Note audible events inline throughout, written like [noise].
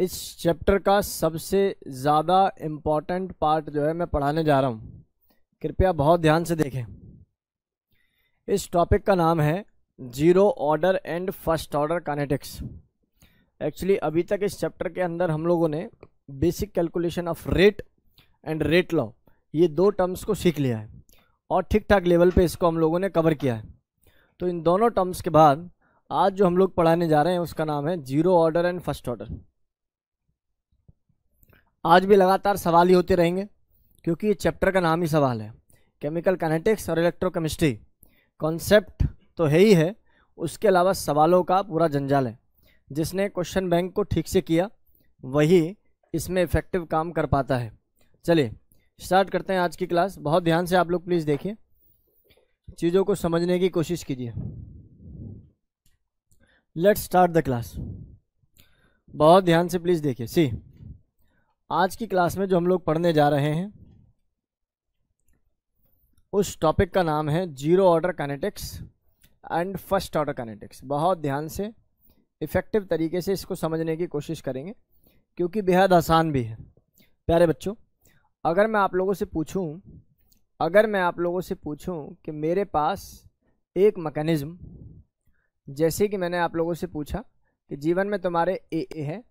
इस चैप्टर का सबसे ज़्यादा इम्पॉर्टेंट पार्ट जो है मैं पढ़ाने जा रहा हूँ कृपया बहुत ध्यान से देखें इस टॉपिक का नाम है zero order and first order kinetics actually अभी तक इस चैप्टर के अंदर हम लोगों ने basic calculation of rate and rate law ये दो टर्म्स को सीख लिया है और ठीक ठाक लेवल पे इसको हम लोगों ने कवर किया है तो इन दोनों टर्म्स के बाद आज जो हम लोग पढ़ाने जा रहे हैं उसका नाम है zero order and first order आज भी लगातार सवाल ही होते रहेंगे क्योंकि ये चैप्टर का नाम ही सवाल है केमिकल कैनेटिक्स और इलेक्ट्रोकेमिस्ट्री कॉन्सेप्ट तो है ही है उसके अलावा सवालों का पूरा जंजाल है जिसने क्वेश्चन बैंक को ठीक से किया वही इसमें इफ़ेक्टिव काम कर पाता है चलिए स्टार्ट करते हैं आज की क्लास बहुत ध्यान से आप लोग प्लीज़ देखिए चीज़ों को समझने की कोशिश कीजिए लेट्स स्टार्ट द क्लास बहुत ध्यान से प्लीज़ देखिए सी आज की क्लास में जो हम लोग पढ़ने जा रहे हैं उस टॉपिक का नाम है zero order kinetics and first order kinetics बहुत ध्यान से इफ़ेक्टिव तरीके से इसको समझने की कोशिश करेंगे क्योंकि बेहद आसान भी है प्यारे बच्चों अगर मैं आप लोगों से पूछूं अगर मैं आप लोगों से पूछूं कि मेरे पास एक मकैनिज़्म जैसे कि मैंने आप लोगों से पूछा कि जीवन में तुम्हारे ए ए है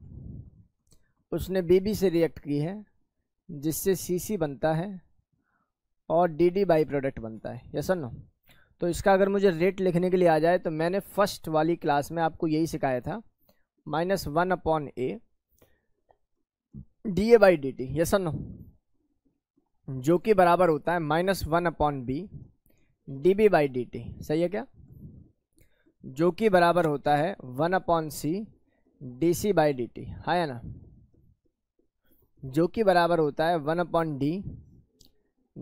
उसने बीबी से रिएक्ट की है जिससे सीसी बनता है और डीडी बाई प्रोडक्ट बनता है यस नो तो इसका अगर मुझे रेट लिखने के लिए आ जाए तो मैंने फर्स्ट वाली क्लास में आपको यही सिखाया था minus one upon A D A by D T yes no जो कि बराबर होता है minus one upon B D B by D T सही है क्या जो कि बराबर होता है one upon C D C by D T है ना जो कि बराबर होता है one upon D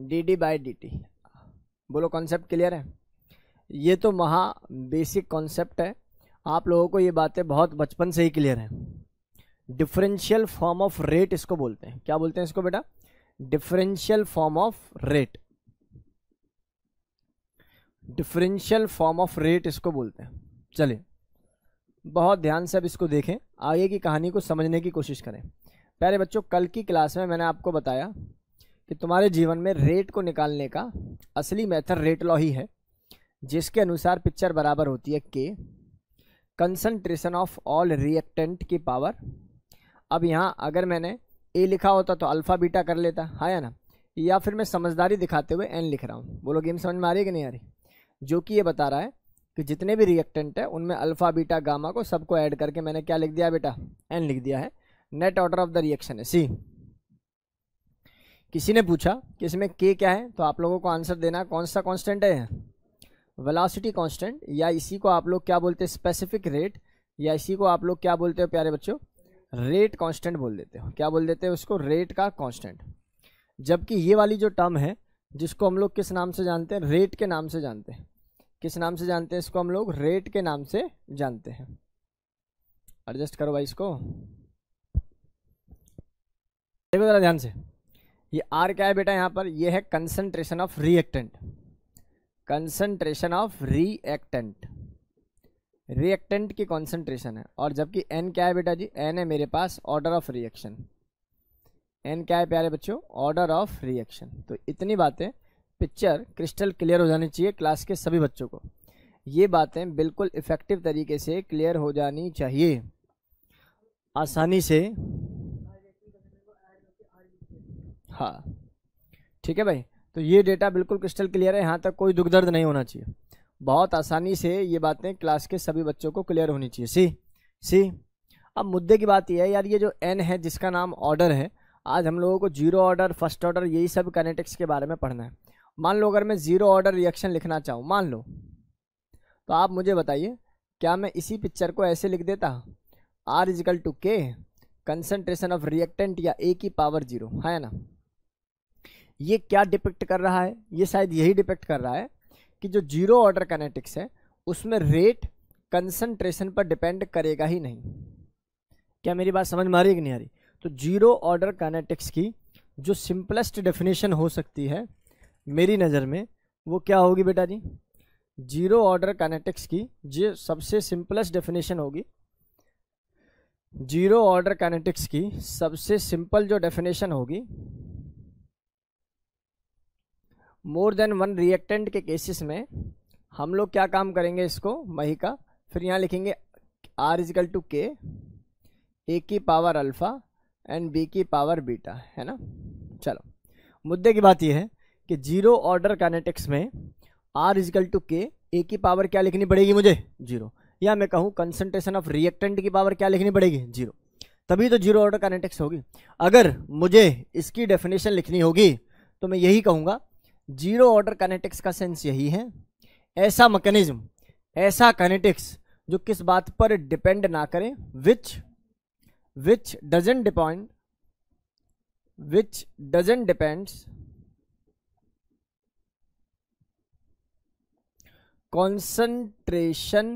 D D by D T बोलो कॉन्सेप्ट क्लियर है ये तो महा बेसिक कॉन्सेप्ट है आप लोगों को ये बातें बहुत बचपन से ही क्लियर हैं डिफरेंशियल फॉर्म ऑफ रेट इसको बोलते हैं क्या बोलते हैं इसको बेटा differential form of rate differential form of rate इसको बोलते हैं चलिए बहुत ध्यान से अब इसको देखें आगे की कहानी को समझने की कोशिश करें प्यारे बच्चों कल की क्लास में मैंने आपको बताया कि तुम्हारे जीवन में रेट को निकालने का असली मेथड रेट लॉ ही है जिसके अनुसार पिक्चर बराबर होती है के कंसनट्रेशन ऑफ ऑल रिएक्टेंट की पावर अब यहाँ अगर मैंने ए लिखा होता तो अल्फ़ा बीटा कर लेता हाँ या ना या फिर मैं समझदारी दिखाते हुए एन लिख रहा हूँ बोलो गेम समझ में आ रही है कि नहीं आ रही जो कि ये बता रहा है कि जितने भी रिएक्टेंट है उनमें अल्फ़ा बीटा गामा को सबको ऐड करके मैंने क्या लिख दिया बेटा एन लिख दिया है net order of the reaction है सी किसी ने पूछा कि इसमें के क्या है तो आप लोगों को आंसर देना कौन सा कांस्टेंट है वेलोसिटी कांस्टेंट या इसी को आप लोग क्या बोलते हैं स्पेसिफिक रेट या इसी को आप लोग क्या बोलते हो प्यारे बच्चों रेट कांस्टेंट बोल देते हो क्या बोल देते हैं उसको रेट का कांस्टेंट जबकि ये वाली जो टर्म है जिसको हम लोग किस नाम से जानते हैं रेट के नाम से जानते हैं किस नाम से जानते हैं इसको हम लोग रेट के नाम से जानते हैं एडजस्ट करो भाई इसको देखो ज़रा ध्यान से ये आर क्या है बेटा यहाँ पर ये है concentration of reactant concentration of reactant reactant की कंसंट्रेशन है और जबकि एन क्या है बेटा जी एन है मेरे पास ऑर्डर ऑफ रिएक्शन एन क्या है प्यारे बच्चों ऑर्डर ऑफ रिएक्शन तो इतनी बातें पिक्चर क्रिस्टल क्लियर हो जानी चाहिए क्लास के सभी बच्चों को ये बातें बिल्कुल इफ़ेक्टिव तरीके से क्लियर हो जानी चाहिए आसानी से हाँ ठीक है भाई तो ये डेटा बिल्कुल क्रिस्टल क्लियर है यहाँ तक कोई दुख दर्द नहीं होना चाहिए बहुत आसानी से ये बातें क्लास के सभी बच्चों को क्लियर होनी चाहिए सी सी अब मुद्दे की बात यह है यार ये जो एन है जिसका नाम ऑर्डर है आज हम लोगों को जीरो ऑर्डर फर्स्ट ऑर्डर यही सब कैनेटिक्स के बारे में पढ़ना है मान लो अगर मैं ज़ीरो ऑर्डर रिएक्शन लिखना चाहूँ मान लो तो आप मुझे बताइए क्या मैं इसी पिक्चर को ऐसे लिख देता R is equal to K concentration of reactant या ए की पावर जीरो है ना ये क्या डिपेक्ट कर रहा है ये शायद यही डिपेक्ट कर रहा है कि जो जीरो ऑर्डर कनेटिक्स है उसमें रेट कंसनट्रेशन पर डिपेंड करेगा ही नहीं क्या मेरी बात समझ में आ रही है कि नहीं आ रही तो जीरो ऑर्डर कनेटिक्स की जो सिंपलेस्ट डेफिनेशन हो सकती है मेरी नज़र में वो क्या होगी बेटा जी जीरो ऑर्डर कनेटिक्स की जो सबसे सिंपलेस्ट डेफिनेशन होगी जीरो ऑर्डर कैनेटिक्स की सबसे सिंपल जो डेफिनेशन होगी मोर देन वन रिएक्टेंट के केसेस में हम लोग क्या काम करेंगे इसको मही का फिर यहाँ लिखेंगे are is equal to K A की पावर अल्फ़ा एंड बी की पावर बीटा है ना चलो मुद्दे की बात यह है कि जीरो ऑर्डर कानेटिक्स में R is equal to K A की पावर क्या लिखनी पड़ेगी मुझे जीरो या मैं कहूँ कंसनट्रेशन ऑफ रिएक्टेंट की पावर क्या लिखनी पड़ेगी जीरो तभी तो जीरो ऑर्डर कानेटिक्स होगी अगर मुझे इसकी डेफिनेशन लिखनी होगी तो मैं यही कहूँगा जीरो ऑर्डर कनेटिक्स का सेंस यही है ऐसा मैकेनिज्म ऐसा कनेटिक्स जो किस बात पर डिपेंड ना करें which which doesn't depend which doesn't depends concentration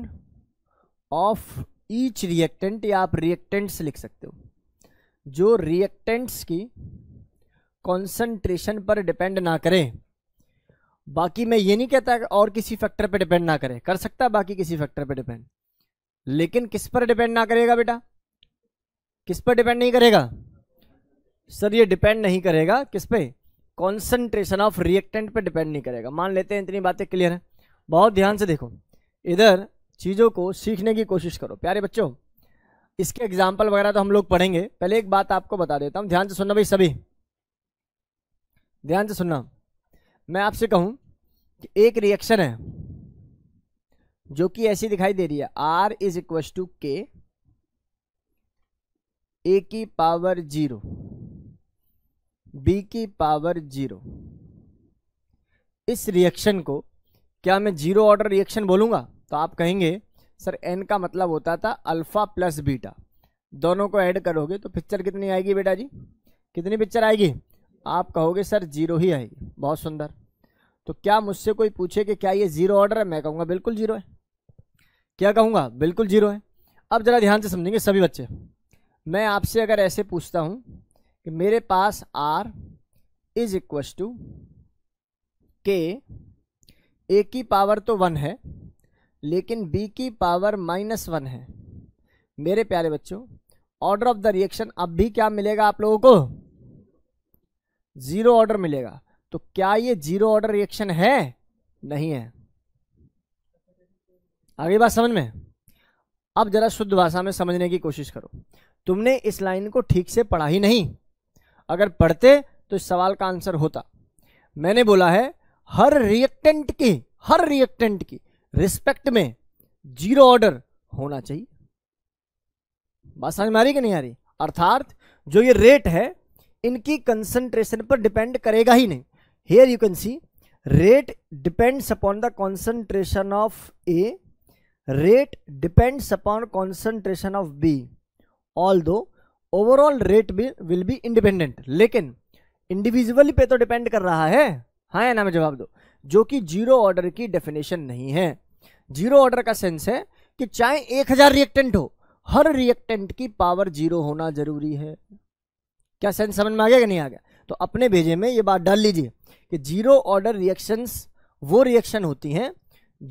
of each reactant या आप रिएक्टेंट्स लिख सकते हो जो रिएक्टेंट्स की कॉन्सेंट्रेशन पर डिपेंड ना करें बाकी मैं ये नहीं कहता कि और किसी फैक्टर पे डिपेंड ना करे कर सकता है बाकी किसी फैक्टर पे डिपेंड लेकिन किस पर डिपेंड ना करेगा बेटा किस पर डिपेंड नहीं करेगा सर ये डिपेंड नहीं करेगा किस पे कॉन्सेंट्रेशन ऑफ रिएक्टेंट पे डिपेंड नहीं करेगा मान लेते हैं इतनी बातें क्लियर है बहुत ध्यान से देखो इधर चीज़ों को सीखने की कोशिश करो प्यारे बच्चों इसके एग्जाम्पल वगैरह तो हम लोग पढ़ेंगे पहले एक बात आपको बता देता हूँ ध्यान से सुनना भाई सभी ध्यान से सुनना मैं आपसे कहूँ कि एक रिएक्शन है जो कि ऐसी दिखाई दे रही है are is equal to K A की पावर जीरो बी की पावर जीरो इस रिएक्शन को क्या मैं जीरो ऑर्डर रिएक्शन बोलूँगा तो आप कहेंगे सर एन का मतलब होता था अल्फ़ा प्लस बीटा दोनों को ऐड करोगे तो पिक्चर कितनी आएगी बेटा जी कितनी पिक्चर आएगी आप कहोगे सर जीरो ही आएगी बहुत सुंदर तो क्या मुझसे कोई पूछे कि क्या ये ज़ीरो ऑर्डर है मैं कहूँगा बिल्कुल ज़ीरो है क्या कहूँगा बिल्कुल ज़ीरो है अब ज़रा ध्यान से समझेंगे सभी बच्चे मैं आपसे अगर ऐसे पूछता हूँ कि मेरे पास R is equal to K A की पावर तो वन है लेकिन बी की पावर माइनस वन है मेरे प्यारे बच्चों ऑर्डर ऑफ द रिएक्शन अब भी क्या मिलेगा आप लोगों को ज़ीरो ऑर्डर मिलेगा तो क्या ये जीरो ऑर्डर रिएक्शन है नहीं है आगे बात समझ में अब जरा शुद्ध भाषा में समझने की कोशिश करो तुमने इस लाइन को ठीक से पढ़ा ही नहीं अगर पढ़ते तो इस सवाल का आंसर होता मैंने बोला है हर रिएक्टेंट की हर रिएक्टेंट की रिस्पेक्ट में जीरो ऑर्डर होना चाहिए बात समझ में आ रही कि नहीं आ रही अर्थात जो ये रेट है इनकी कंसंट्रेशन पर डिपेंड करेगा ही नहीं here you can see rate depends upon the concentration of A rate depends upon concentration of B although overall rate भी विल बी इंडिपेंडेंट लेकिन इंडिविजुअल पे तो डिपेंड कर रहा है हाँ या ना मैं जवाब दो जो कि जीरो ऑर्डर की डेफिनेशन नहीं है जीरो ऑर्डर का सेंस है कि चाहे एक हजार रिएक्टेंट हो हर रिएक्टेंट की पावर जीरो होना जरूरी है क्या सेंस समझ में आ गया कि नहीं आ गया तो अपने भेजे में ये बात डाल लीजिए कि जीरो ऑर्डर रिएक्शंस वो रिएक्शन होती हैं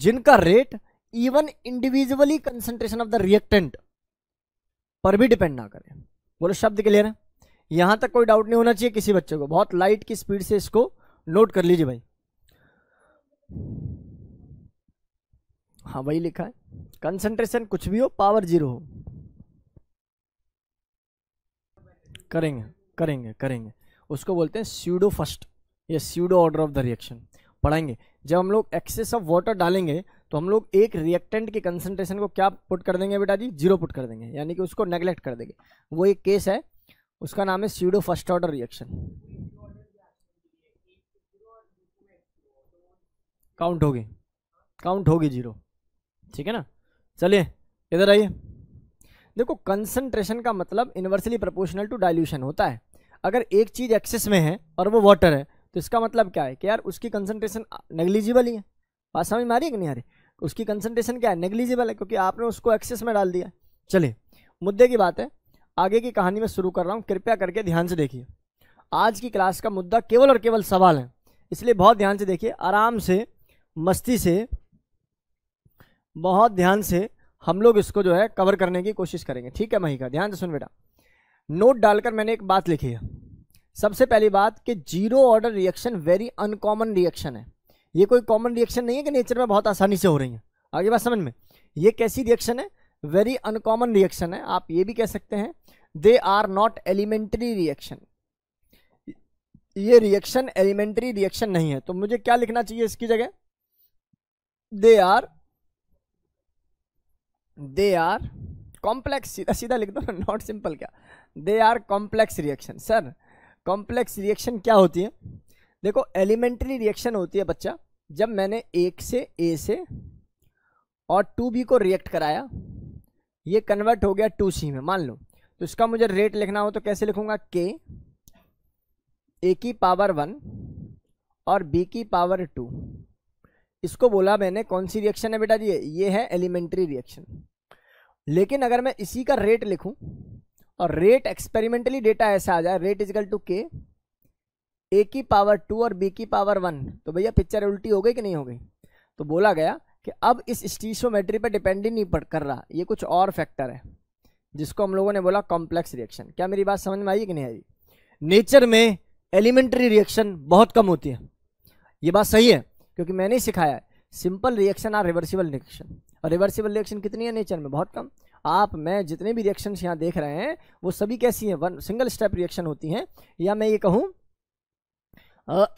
जिनका rate even individually concentration of the reactant पर भी डिपेंड ना करे बोलो शब्द क्लियर है यहां तक कोई डाउट नहीं होना चाहिए किसी बच्चे को बहुत लाइट की स्पीड से इसको नोट कर लीजिए भाई हाँ वही लिखा है कंसंट्रेशन कुछ भी हो पावर जीरो हो करेंगे करेंगे करेंगे उसको बोलते हैं स्यूडो फर्स्ट ये pseudo order of the reaction पढ़ाएंगे जब हम लोग एक्सेस ऑफ वाटर डालेंगे तो हम लोग एक रिएक्टेंट के कंसनट्रेशन को क्या पुट कर देंगे बेटा जी जीरो पुट कर देंगे यानी कि उसको नेग्लेक्ट कर देंगे वो एक केस है उसका नाम है pseudo first order reaction count होगी काउंट होगी जीरो ठीक है ना चलिए इधर आइए देखो कंसनट्रेशन का मतलब इन्वर्सली प्रोपोर्शनल टू डाइल्यूशन होता है अगर एक चीज़ एक्सेस में है और वो वाटर है तो इसका मतलब क्या है कि यार उसकी कंसनट्रेशन नेग्लिजिबल ही है बात समझ में आ रही है कि नहीं आ रही उसकी कंसनट्रेशन क्या है नेग्लिजिबल है क्योंकि आपने उसको एक्सेस में डाल दिया चलिए मुद्दे की बात है आगे की कहानी में शुरू कर रहा हूँ कृपया करके ध्यान से देखिए आज की क्लास का मुद्दा केवल और केवल सवाल है इसलिए बहुत ध्यान से देखिए आराम से मस्ती से बहुत ध्यान से हम लोग इसको जो है कवर करने की कोशिश करेंगे ठीक है महिका ध्यान से सुन बेटा नोट डालकर मैंने एक बात लिखी है सबसे पहली बात कि zero order reaction very uncommon reaction है ये कोई कॉमन रिएक्शन नहीं है कि नेचर में बहुत आसानी से हो रही है आगे बात समझ में ये कैसी रिएक्शन है वेरी अनकॉमन रिएक्शन है आप ये भी कह सकते हैं they are not elementary reaction ये रिएक्शन एलिमेंट्री रिएक्शन नहीं है तो मुझे क्या लिखना चाहिए इसकी जगह they are they are complex सीधा सीधा लिख दो नॉट सिंपल क्या they are complex reaction sir complex reaction क्या होती है देखो एलिमेंट्री रिएक्शन होती है बच्चा जब मैंने एक से ए से और टू बी को रिएक्ट कराया ये कन्वर्ट हो गया टू सी में मान लो तो इसका मुझे रेट लिखना हो तो कैसे लिखूंगा के ए की पावर वन और बी की पावर टू इसको बोला मैंने कौन सी रिएक्शन है बेटा जी ये है एलिमेंट्री रिएक्शन लेकिन अगर मैं इसी का रेट लिखूं और रेट एक्सपेरिमेंटली डेटा ऐसा आ जाए rate is equal to K A की पावर टू और बी की पावर वन तो भैया पिक्चर उल्टी हो गई कि नहीं हो गई तो बोला गया कि अब इस स्टीशोमेट्री पर डिपेंड ही नहीं कर रहा ये कुछ और फैक्टर है जिसको हम लोगों ने बोला कॉम्प्लेक्स रिएक्शन क्या मेरी बात समझ में आई कि नहीं आई नेचर में एलिमेंट्री रिएक्शन बहुत कम होती है ये बात सही है क्योंकि मैंने ही सिखाया है सिंपल रिएक्शन और रिवर्सिबल रिएक्शन और रिवर्सिबल रिएक्शन कितनी है नेचर में बहुत कम आप मैं जितने भी रिएक्शंस यहाँ देख रहे हैं वो सभी कैसी हैं वन सिंगल स्टेप रिएक्शन होती हैं या मैं ये कहूँ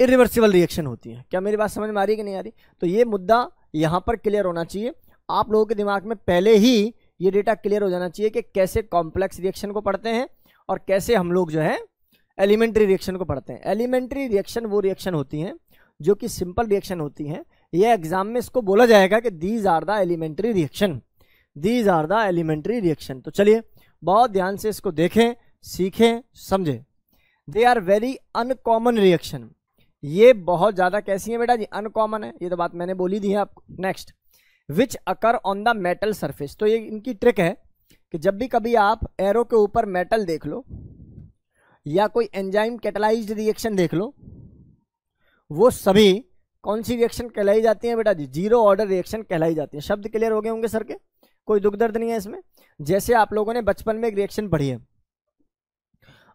इरिवर्सिबल रिएक्शन होती है क्या मेरी बात समझ में आ रही है कि नहीं आ रही तो ये मुद्दा यहाँ पर क्लियर होना चाहिए आप लोगों के दिमाग में पहले ही ये डेटा क्लियर हो जाना चाहिए कि कैसे कॉम्प्लेक्स रिएक्शन को पढ़ते हैं और कैसे हम लोग जो है एलिमेंट्री रिएक्शन को पढ़ते हैं एलिमेंट्री रिएक्शन वो रिएक्शन होती हैं जो कि सिंपल रिएक्शन होती हैं यह एग्जाम में इसको बोला जाएगा कि these are the elementary reaction these are the elementary reaction तो चलिए बहुत ध्यान से इसको देखें सीखें समझें they are very uncommon reaction ये बहुत ज़्यादा कैसी है बेटा जी अनकॉमन है ये तो बात मैंने बोली दी है आपको next which occur on the metal surface तो ये इनकी ट्रिक है कि जब भी कभी आप एरो के ऊपर मेटल देख लो या कोई एंजाइम कैटलाइज रिएक्शन देख लो वो सभी कौन सी रिएक्शन कहलाई जाती है बेटा जी जीरो ऑर्डर रिएक्शन कहलाई जाती है शब्द क्लियर हो गए होंगे सर के कोई दुख दर्द नहीं है इसमें जैसे आप लोगों ने बचपन में एक रिएक्शन पढ़ी है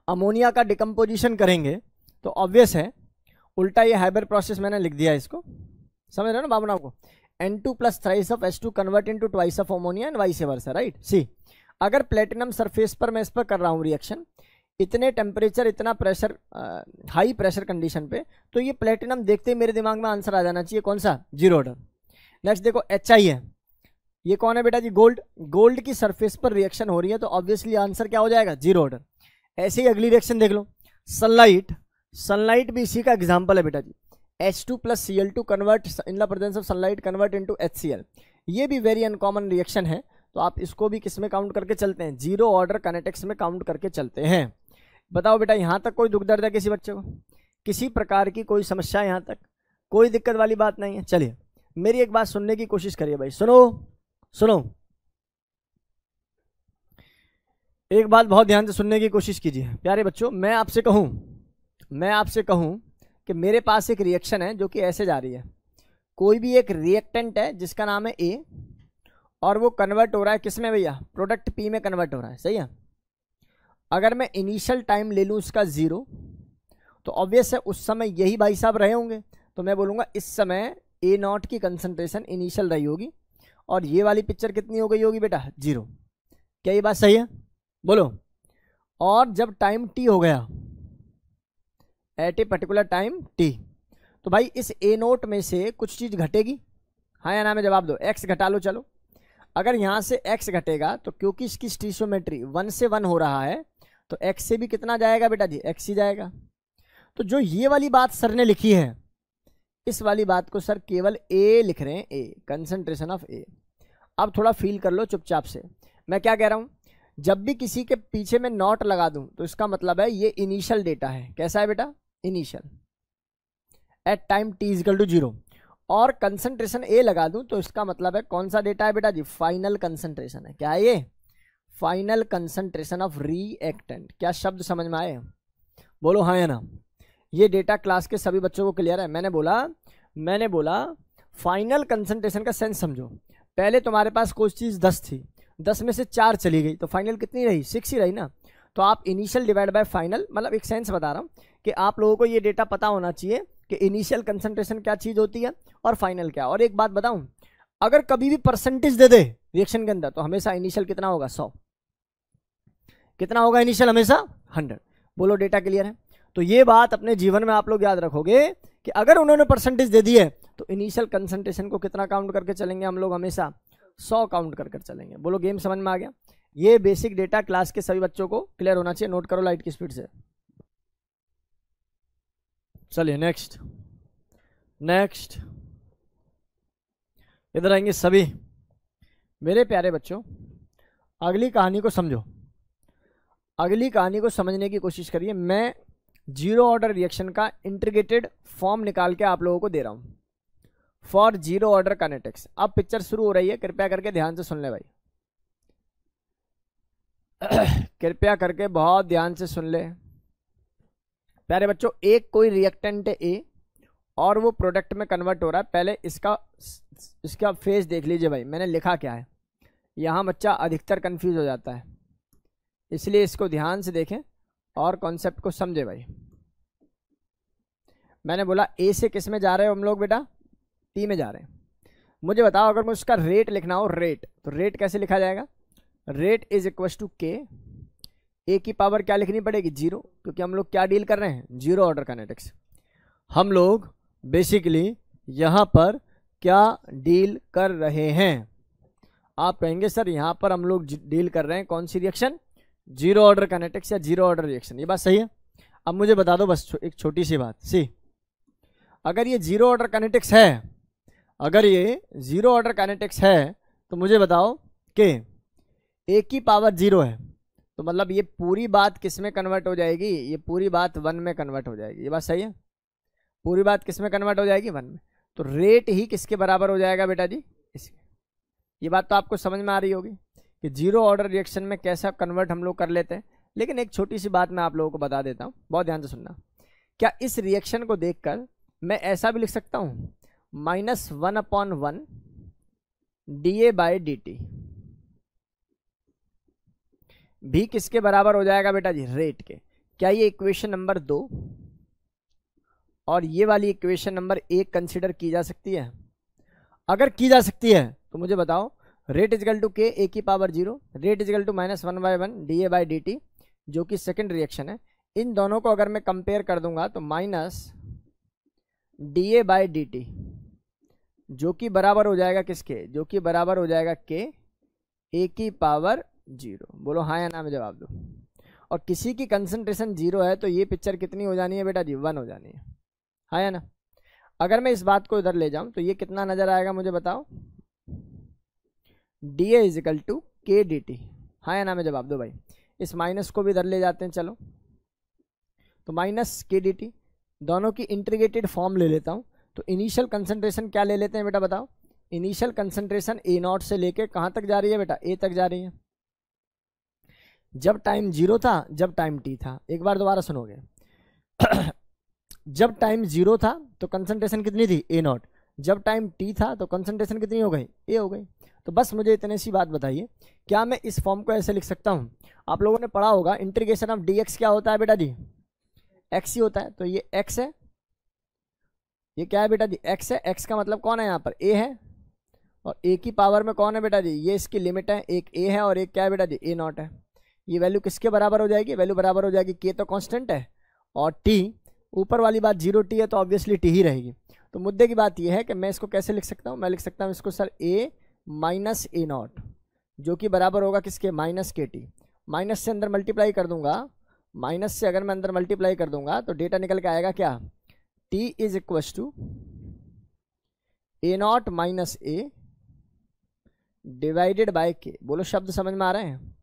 अमोनिया का डिकम्पोजिशन करेंगे तो ऑब्वियस है उल्टा ये हाइबर प्रोसेस मैंने लिख दिया इसको समझ रहे हो ना भावनाओं को N two plus thrice of S two convert into twice of ammonia and vice versa right see अगर प्लेटिनम सरफेस पर मैं इस पर कर रहा हूँ रिएक्शन इतने टेम्परेचर इतना प्रेशर हाई प्रेशर कंडीशन पे तो ये प्लेटिनम देखते ही मेरे दिमाग में आंसर आ जाना चाहिए कौन सा जीरो ऑर्डर नेक्स्ट देखो एच आई है ये कौन है बेटा जी गोल्ड गोल्ड की सरफेस पर रिएक्शन हो रही है तो ऑब्वियसली आंसर क्या हो जाएगा जीरो ऑर्डर ऐसे ही अगली रिएक्शन देख लो सनलाइट सनलाइट भी इसी का एग्जाम्पल है बेटा जी H two plus C L two convert in presence of sunlight convert into H C L ये भी वेरी अनकॉमन रिएक्शन है तो आप इसको भी किस में काउंट करके चलते हैं जीरो ऑर्डर कनेटेक्स में काउंट करके चलते हैं बताओ बेटा यहाँ तक कोई दुख दर्द है किसी बच्चे को किसी प्रकार की कोई समस्या यहाँ तक कोई दिक्कत वाली बात नहीं है चलिए मेरी एक बात सुनने की कोशिश करिए भाई सुनो सुनो एक बात बहुत ध्यान से सुनने की कोशिश कीजिए प्यारे बच्चों मैं आपसे कहूँ मैं आपसे कहूँ कि मेरे पास एक रिएक्शन है जो कि ऐसे जा रही है कोई भी एक रिएक्टेंट है जिसका नाम है ए और वो कन्वर्ट हो रहा है किस में भैया प्रोडक्ट पी में कन्वर्ट हो रहा है सही है अगर मैं इनिशियल टाइम ले लूँ इसका ज़ीरो तो ऑब्वियस है उस समय यही भाई साहब रहे होंगे तो मैं बोलूँगा इस समय ए नॉट की कंसनट्रेशन इनिशियल रही होगी और ये वाली पिक्चर कितनी हो गई होगी बेटा जीरो क्या ये बात सही है बोलो और जब टाइम टी हो गया at a particular time T तो भाई इस ए नोट में से कुछ चीज़ घटेगी हाँ या ना में जवाब दो एक्स घटा लो चलो अगर यहाँ से एक्स घटेगा तो क्योंकि इसकी स्टीसोमेट्री वन से वन हो रहा है तो एक्स से भी कितना जाएगा बेटा जी एक्स ही जाएगा तो जो ये वाली बात सर ने लिखी है इस वाली बात को सर केवल ए लिख रहे हैं ए कंसंट्रेशन ऑफ ए अब थोड़ा फील कर लो चुपचाप से मैं क्या कह रहा हूँ जब भी किसी के पीछे मैं नॉट लगा दूँ तो इसका मतलब है ये इनिशियल डेटा है कैसा है बेटा initial at time T is equal to zero और कंसंट्रेशन ए लगा दूं तो इसका मतलब है कौन सा डेटा है बेटा जी फाइनल कंसंट्रेशन है क्या है ये फाइनल कंसंट्रेशन ऑफ रीएक्टेंट क्या शब्द समझ में आए बोलो हाँ या ना ये डेटा क्लास के सभी बच्चों को क्लियर है मैंने बोला मैंने बोला फाइनल कंसंट्रेशन का सेंस समझो पहले तुम्हारे पास कोई चीज़ दस थी दस में से चार चली गई तो फाइनल कितनी रही सिक्स ही रही ना तो आप इनिशियल डिवाइड बाय फाइनल मतलब एक सेंस बता रहा हूँ कि आप लोगों को ये डेटा पता होना चाहिए कि इनिशियल कंसंट्रेशन क्या चीज़ होती है और फाइनल क्या और एक बात बताऊँ अगर कभी भी परसेंटेज दे दे रिएक्शन के अंदर तो हमेशा इनिशियल कितना होगा सौ कितना होगा इनिशियल हमेशा हंड्रेड बोलो डेटा क्लियर है तो ये बात अपने जीवन में आप लोग याद रखोगे कि अगर उन्होंने परसेंटेज दे दी है तो इनिशियल कंसंट्रेशन को कितना काउंट करके चलेंगे हम लोग हमेशा सौ काउंट कर कर चलेंगे बोलो गेम समझ में आ गया ये बेसिक डेटा क्लास के सभी बच्चों को क्लियर होना चाहिए नोट करो लाइट की स्पीड से चलिए नेक्स्ट नेक्स्ट इधर आएंगे सभी मेरे प्यारे बच्चों अगली कहानी को समझो अगली कहानी को समझने की कोशिश करिए मैं जीरो ऑर्डर रिएक्शन का इंटीग्रेटेड फॉर्म निकाल के आप लोगों को दे रहा हूँ फॉर जीरो ऑर्डर कनेटिक्स अब पिक्चर शुरू हो रही है कृपया करके ध्यान से सुन ले भाई [clears throat] कृपया करके बहुत ध्यान से सुन ले प्यारे बच्चों एक कोई रिएक्टेंट है ए और वो प्रोडक्ट में कन्वर्ट हो रहा है पहले इसका इसका फेस देख लीजिए भाई मैंने लिखा क्या है यहाँ बच्चा अधिकतर कन्फ्यूज़ हो जाता है इसलिए इसको ध्यान से देखें और कॉन्सेप्ट को समझे भाई मैंने बोला ए से किस में जा रहे हो हम लोग बेटा टी में जा रहे हैं मुझे बताओ अगर मुझे उसका रेट लिखना हो रेट तो रेट कैसे लिखा जाएगा rate is equal to K A की पावर क्या लिखनी पड़ेगी जीरो क्योंकि हम लोग क्या डील कर रहे हैं जीरो ऑर्डर कनेटिक्स हम लोग बेसिकली यहाँ पर क्या डील कर रहे हैं आप कहेंगे सर यहाँ पर हम लोग डील कर रहे हैं कौन सी रिएक्शन जीरो ऑर्डर कैनेटिक्स या जीरो ऑर्डर रिएक्शन ये बात सही है अब मुझे बता दो बस एक छोटी सी बात सी अगर ये जीरो ऑर्डर कैनेटिक्स है अगर ये जीरो ऑर्डर कैनेटिक्स है तो मुझे बताओ कि ए की पावर जीरो है तो मतलब ये पूरी बात किस में कन्वर्ट हो जाएगी ये पूरी बात वन में कन्वर्ट हो जाएगी ये बात सही है पूरी बात किस में कन्वर्ट हो जाएगी वन में तो रेट ही किसके बराबर हो जाएगा बेटा जी इसके ये बात तो आपको समझ में आ रही होगी कि जीरो ऑर्डर रिएक्शन में कैसा कन्वर्ट हम लोग कर लेते हैं लेकिन एक छोटी सी बात मैं आप लोगों को बता देता हूँ बहुत ध्यान से सुनना क्या इस रिएक्शन को देखकर मैं ऐसा भी लिख सकता हूँ minus one upon one D A by D T भी किसके बराबर हो जाएगा बेटा जी रेट के क्या ये इक्वेशन नंबर दो और ये वाली इक्वेशन नंबर एक कंसिडर की जा सकती है अगर की जा सकती है तो मुझे बताओ rate is equal to K A की power zero rate is equal to minus one by one D A by D T जो कि सेकेंड रिएक्शन है इन दोनों को अगर मैं कंपेयर कर दूंगा तो minus D A by D T जो कि बराबर हो जाएगा किसके जो कि बराबर हो जाएगा के ए की पावर जीरो बोलो हाँ या ना में जवाब दो और किसी की कंसंट्रेशन जीरो है तो ये पिक्चर कितनी हो जानी है बेटा जी वन हो जानी है हाँ या ना अगर मैं इस बात को इधर ले जाऊँ तो ये कितना नज़र आएगा मुझे बताओ D A is equal to K D T हाँ या ना में जवाब दो भाई इस माइनस को भी इधर ले जाते हैं चलो तो माइनस के डी टी दोनों की इंटीग्रेटेड फॉर्म ले लेता हूँ तो इनिशियल कंसनट्रेशन क्या ले लेते हैं बेटा बताओ इनिशियल कंसनट्रेशन ए नॉट से लेके कहाँ तक जा रही है बेटा ए तक जा रही है जब टाइम जीरो था जब टाइम टी था एक बार दोबारा सुनोगे [coughs] जब टाइम जीरो था तो कंसनट्रेशन कितनी थी ए नॉट जब टाइम टी था तो कंसनट्रेशन कितनी हो गई ए हो गई तो बस मुझे इतनी सी बात बताइए क्या मैं इस फॉर्म को ऐसे लिख सकता हूँ आप लोगों ने पढ़ा होगा इंटीग्रेशन ऑफ डी क्या होता है बेटा जी एक्स ही होता है तो ये एक्स है ये क्या है बेटा जी एक्स है एक्स का मतलब कौन है यहाँ पर ए है और ए की पावर में कौन है बेटा जी ये इसकी लिमिट है एक ए है और एक क्या है बेटा जी ए नॉट है ये वैल्यू किसके बराबर हो जाएगी वैल्यू बराबर हो जाएगी के तो कांस्टेंट है और टी ऊपर वाली बात जीरो टी है तो ऑब्वियसली टी ही रहेगी तो मुद्दे की बात यह है कि मैं इसको कैसे लिख सकता हूँ मैं लिख सकता हूँ इसको sir A minus A naught जो कि बराबर होगा किसके माइनस के टी माइनस से अंदर मल्टीप्लाई कर दूंगा माइनस से अगर मैं अंदर मल्टीप्लाई कर दूंगा तो डेटा निकल के आएगा क्या T is equal to A naught minus A divided by K बोलो शब्द समझ में आ रहे हैं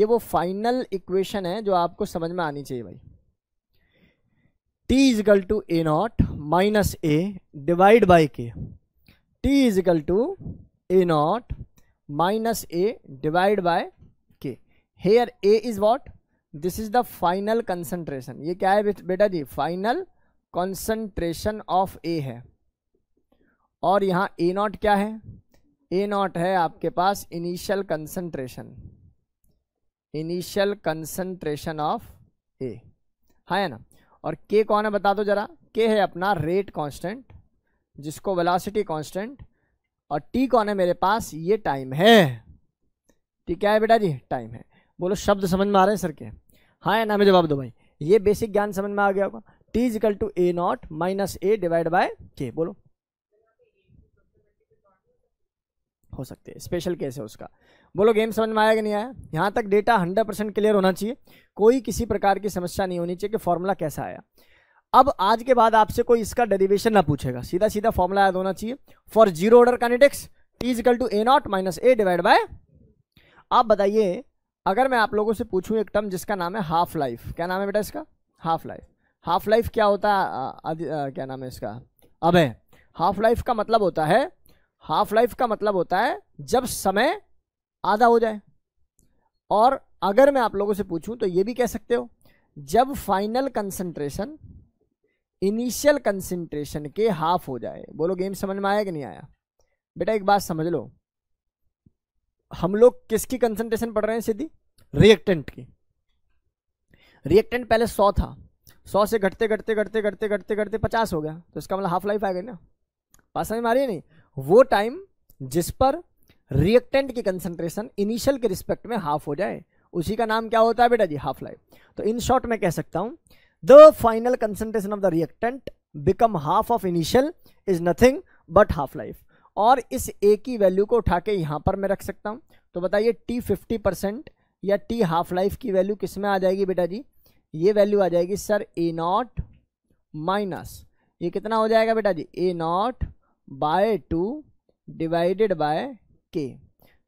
ये वो फाइनल इक्वेशन है जो आपको समझ में आनी चाहिए भाई t is equal to A naught minus A divide by K T is equal to A naught minus A divide by K here A is what this is the final concentration ये क्या है बेटा जी final concentration of A है और यहाँ ए naught क्या है ए नॉट है आपके पास initial concentration initial concentration of A है ना और के कौन है बता दो जरा के है अपना रेट कांस्टेंट जिसको वेलासिटी कांस्टेंट और टी कौन है मेरे पास ये टाइम है टी क्या है बेटा जी टाइम है बोलो शब्द समझ में आ रहे हैं सर के हाँ या ना मैं जवाब दो भाई ये बेसिक ज्ञान समझ में आ गया होगा T is equal to A naught minus A divide by K बोलो हो सकते हैं स्पेशल केस है उसका बोलो गेम समझ में आया कि नहीं आया यहाँ तक डेटा हंड्रेड परसेंट क्लियर होना चाहिए कोई किसी प्रकार की समस्या नहीं होनी चाहिए कि फॉर्मूला कैसा आया अब आज के बाद आपसे कोई इसका डेरिवेशन ना पूछेगा सीधा सीधा फॉर्मूला याद होना चाहिए for zero order kinetics T is equal to A naught minus A divide by आप बताइए अगर मैं आप लोगों से पूछूं एक टर्म जिसका नाम है हाफ लाइफ क्या नाम है बेटा इसका हाफ लाइफ हाफ लाइफ क्या होता है क्या नाम है इसका अब है हाफ लाइफ का मतलब होता है हाफ लाइफ का मतलब होता है जब समय आधा हो जाए और अगर मैं आप लोगों से पूछूं तो ये भी कह सकते हो जब फाइनल कंसंट्रेशन इनिशियल कंसंट्रेशन के हाफ हो जाए बोलो गेम समझ में आया कि नहीं आया बेटा एक बात समझ लो हम लोग किसकी कंसंट्रेशन पढ़ रहे हैं सीधी रिएक्टेंट की रिएक्टेंट पहले सौ था सौ से घटते घटते घटते घटते घटते घटते पचास हो गया तो इसका मतलब हाफ लाइफ आ गई ना पास समझ में आ रही है नहीं वो टाइम जिस पर रिएक्टेंट की कंसंट्रेशन इनिशियल के रिस्पेक्ट में हाफ हो जाए उसी का नाम क्या होता है बेटा जी हाफ लाइफ तो इन शॉर्ट मैं कह सकता हूँ the final concentration of the reactant become half of initial is nothing but half life और इस ए की वैल्यू को उठा के यहाँ पर मैं रख सकता हूँ तो बताइए टी फिफ्टी परसेंट या टी हाफ लाइफ की वैल्यू किस में आ जाएगी बेटा जी ये वैल्यू आ जाएगी सर ए नॉट माइनस ये कितना हो जाएगा बेटा जी A naught by two divided by K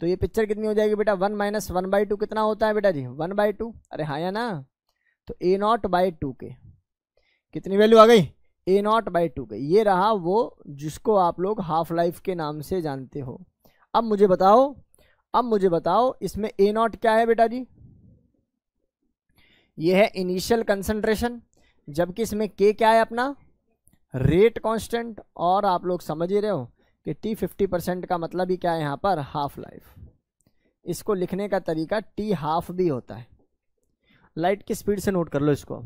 तो ये पिक्चर कितनी हो जाएगी बेटा one minus one by two कितना होता है बेटा जी वन बाई टू अरे हाँ या ना तो ए नॉट बाई टू के कितनी वैल्यू आ गई ए नॉट बाई टू के ये रहा वो जिसको आप लोग हाफ लाइफ के नाम से जानते हो अब मुझे बताओ अब मुझे बताओ इसमें ए नॉट क्या है बेटा जी ये है इनिशियल कंसंट्रेशन जबकि इसमें के क्या है अपना रेट कांस्टेंट और आप लोग समझ ही रहे हो कि टी फिफ्टी परसेंट का मतलब ही क्या है यहाँ पर हाफ लाइफ इसको लिखने का तरीका टी हाफ भी होता है लाइट की स्पीड से नोट कर लो इसको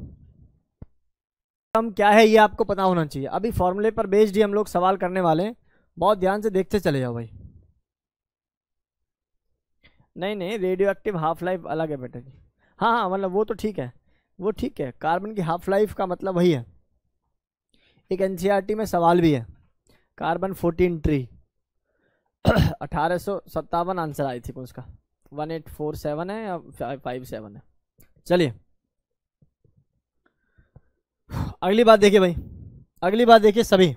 कम क्या है ये आपको पता होना चाहिए अभी फॉर्मूले पर बेस्ड ही हम लोग सवाल करने वाले हैं बहुत ध्यान से देखते चले जाओ भाई नहीं नहीं रेडियो एक्टिव हाफ लाइफ अलग है बेटा जी हाँ हाँ मतलब वो तो ठीक है वो ठीक है कार्बन की हाफ लाइफ का मतलब वही है एक एन e में सवाल भी है कार्बन फोर्टीन ट्री [clears throat] अठारह सौ सत्तावन आंसर आई थी उसका वन एट फोर सेवन है या फाइव सेवन है चलिए अगली बात देखिए भाई अगली बात देखिए सभी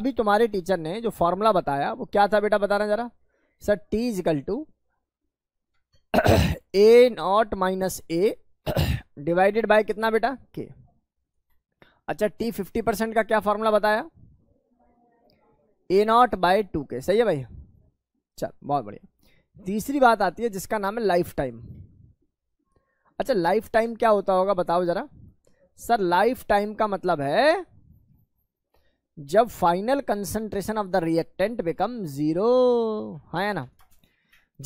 अभी तुम्हारे टीचर ने जो फॉर्मूला बताया वो क्या था बेटा बताना जरा sir T is equal to [clears throat] A naught minus A [clears throat] divided by कितना बेटा के अच्छा टी फिफ्टी परसेंट का क्या फॉर्मूला बताया ए नॉट बाय टू के सही है भाई चल बहुत बढ़िया तीसरी बात आती है जिसका नाम है लाइफ टाइम अच्छा लाइफ टाइम क्या होता होगा बताओ जरा सर लाइफ टाइम का मतलब है जब final concentration of the reactant become zero है ना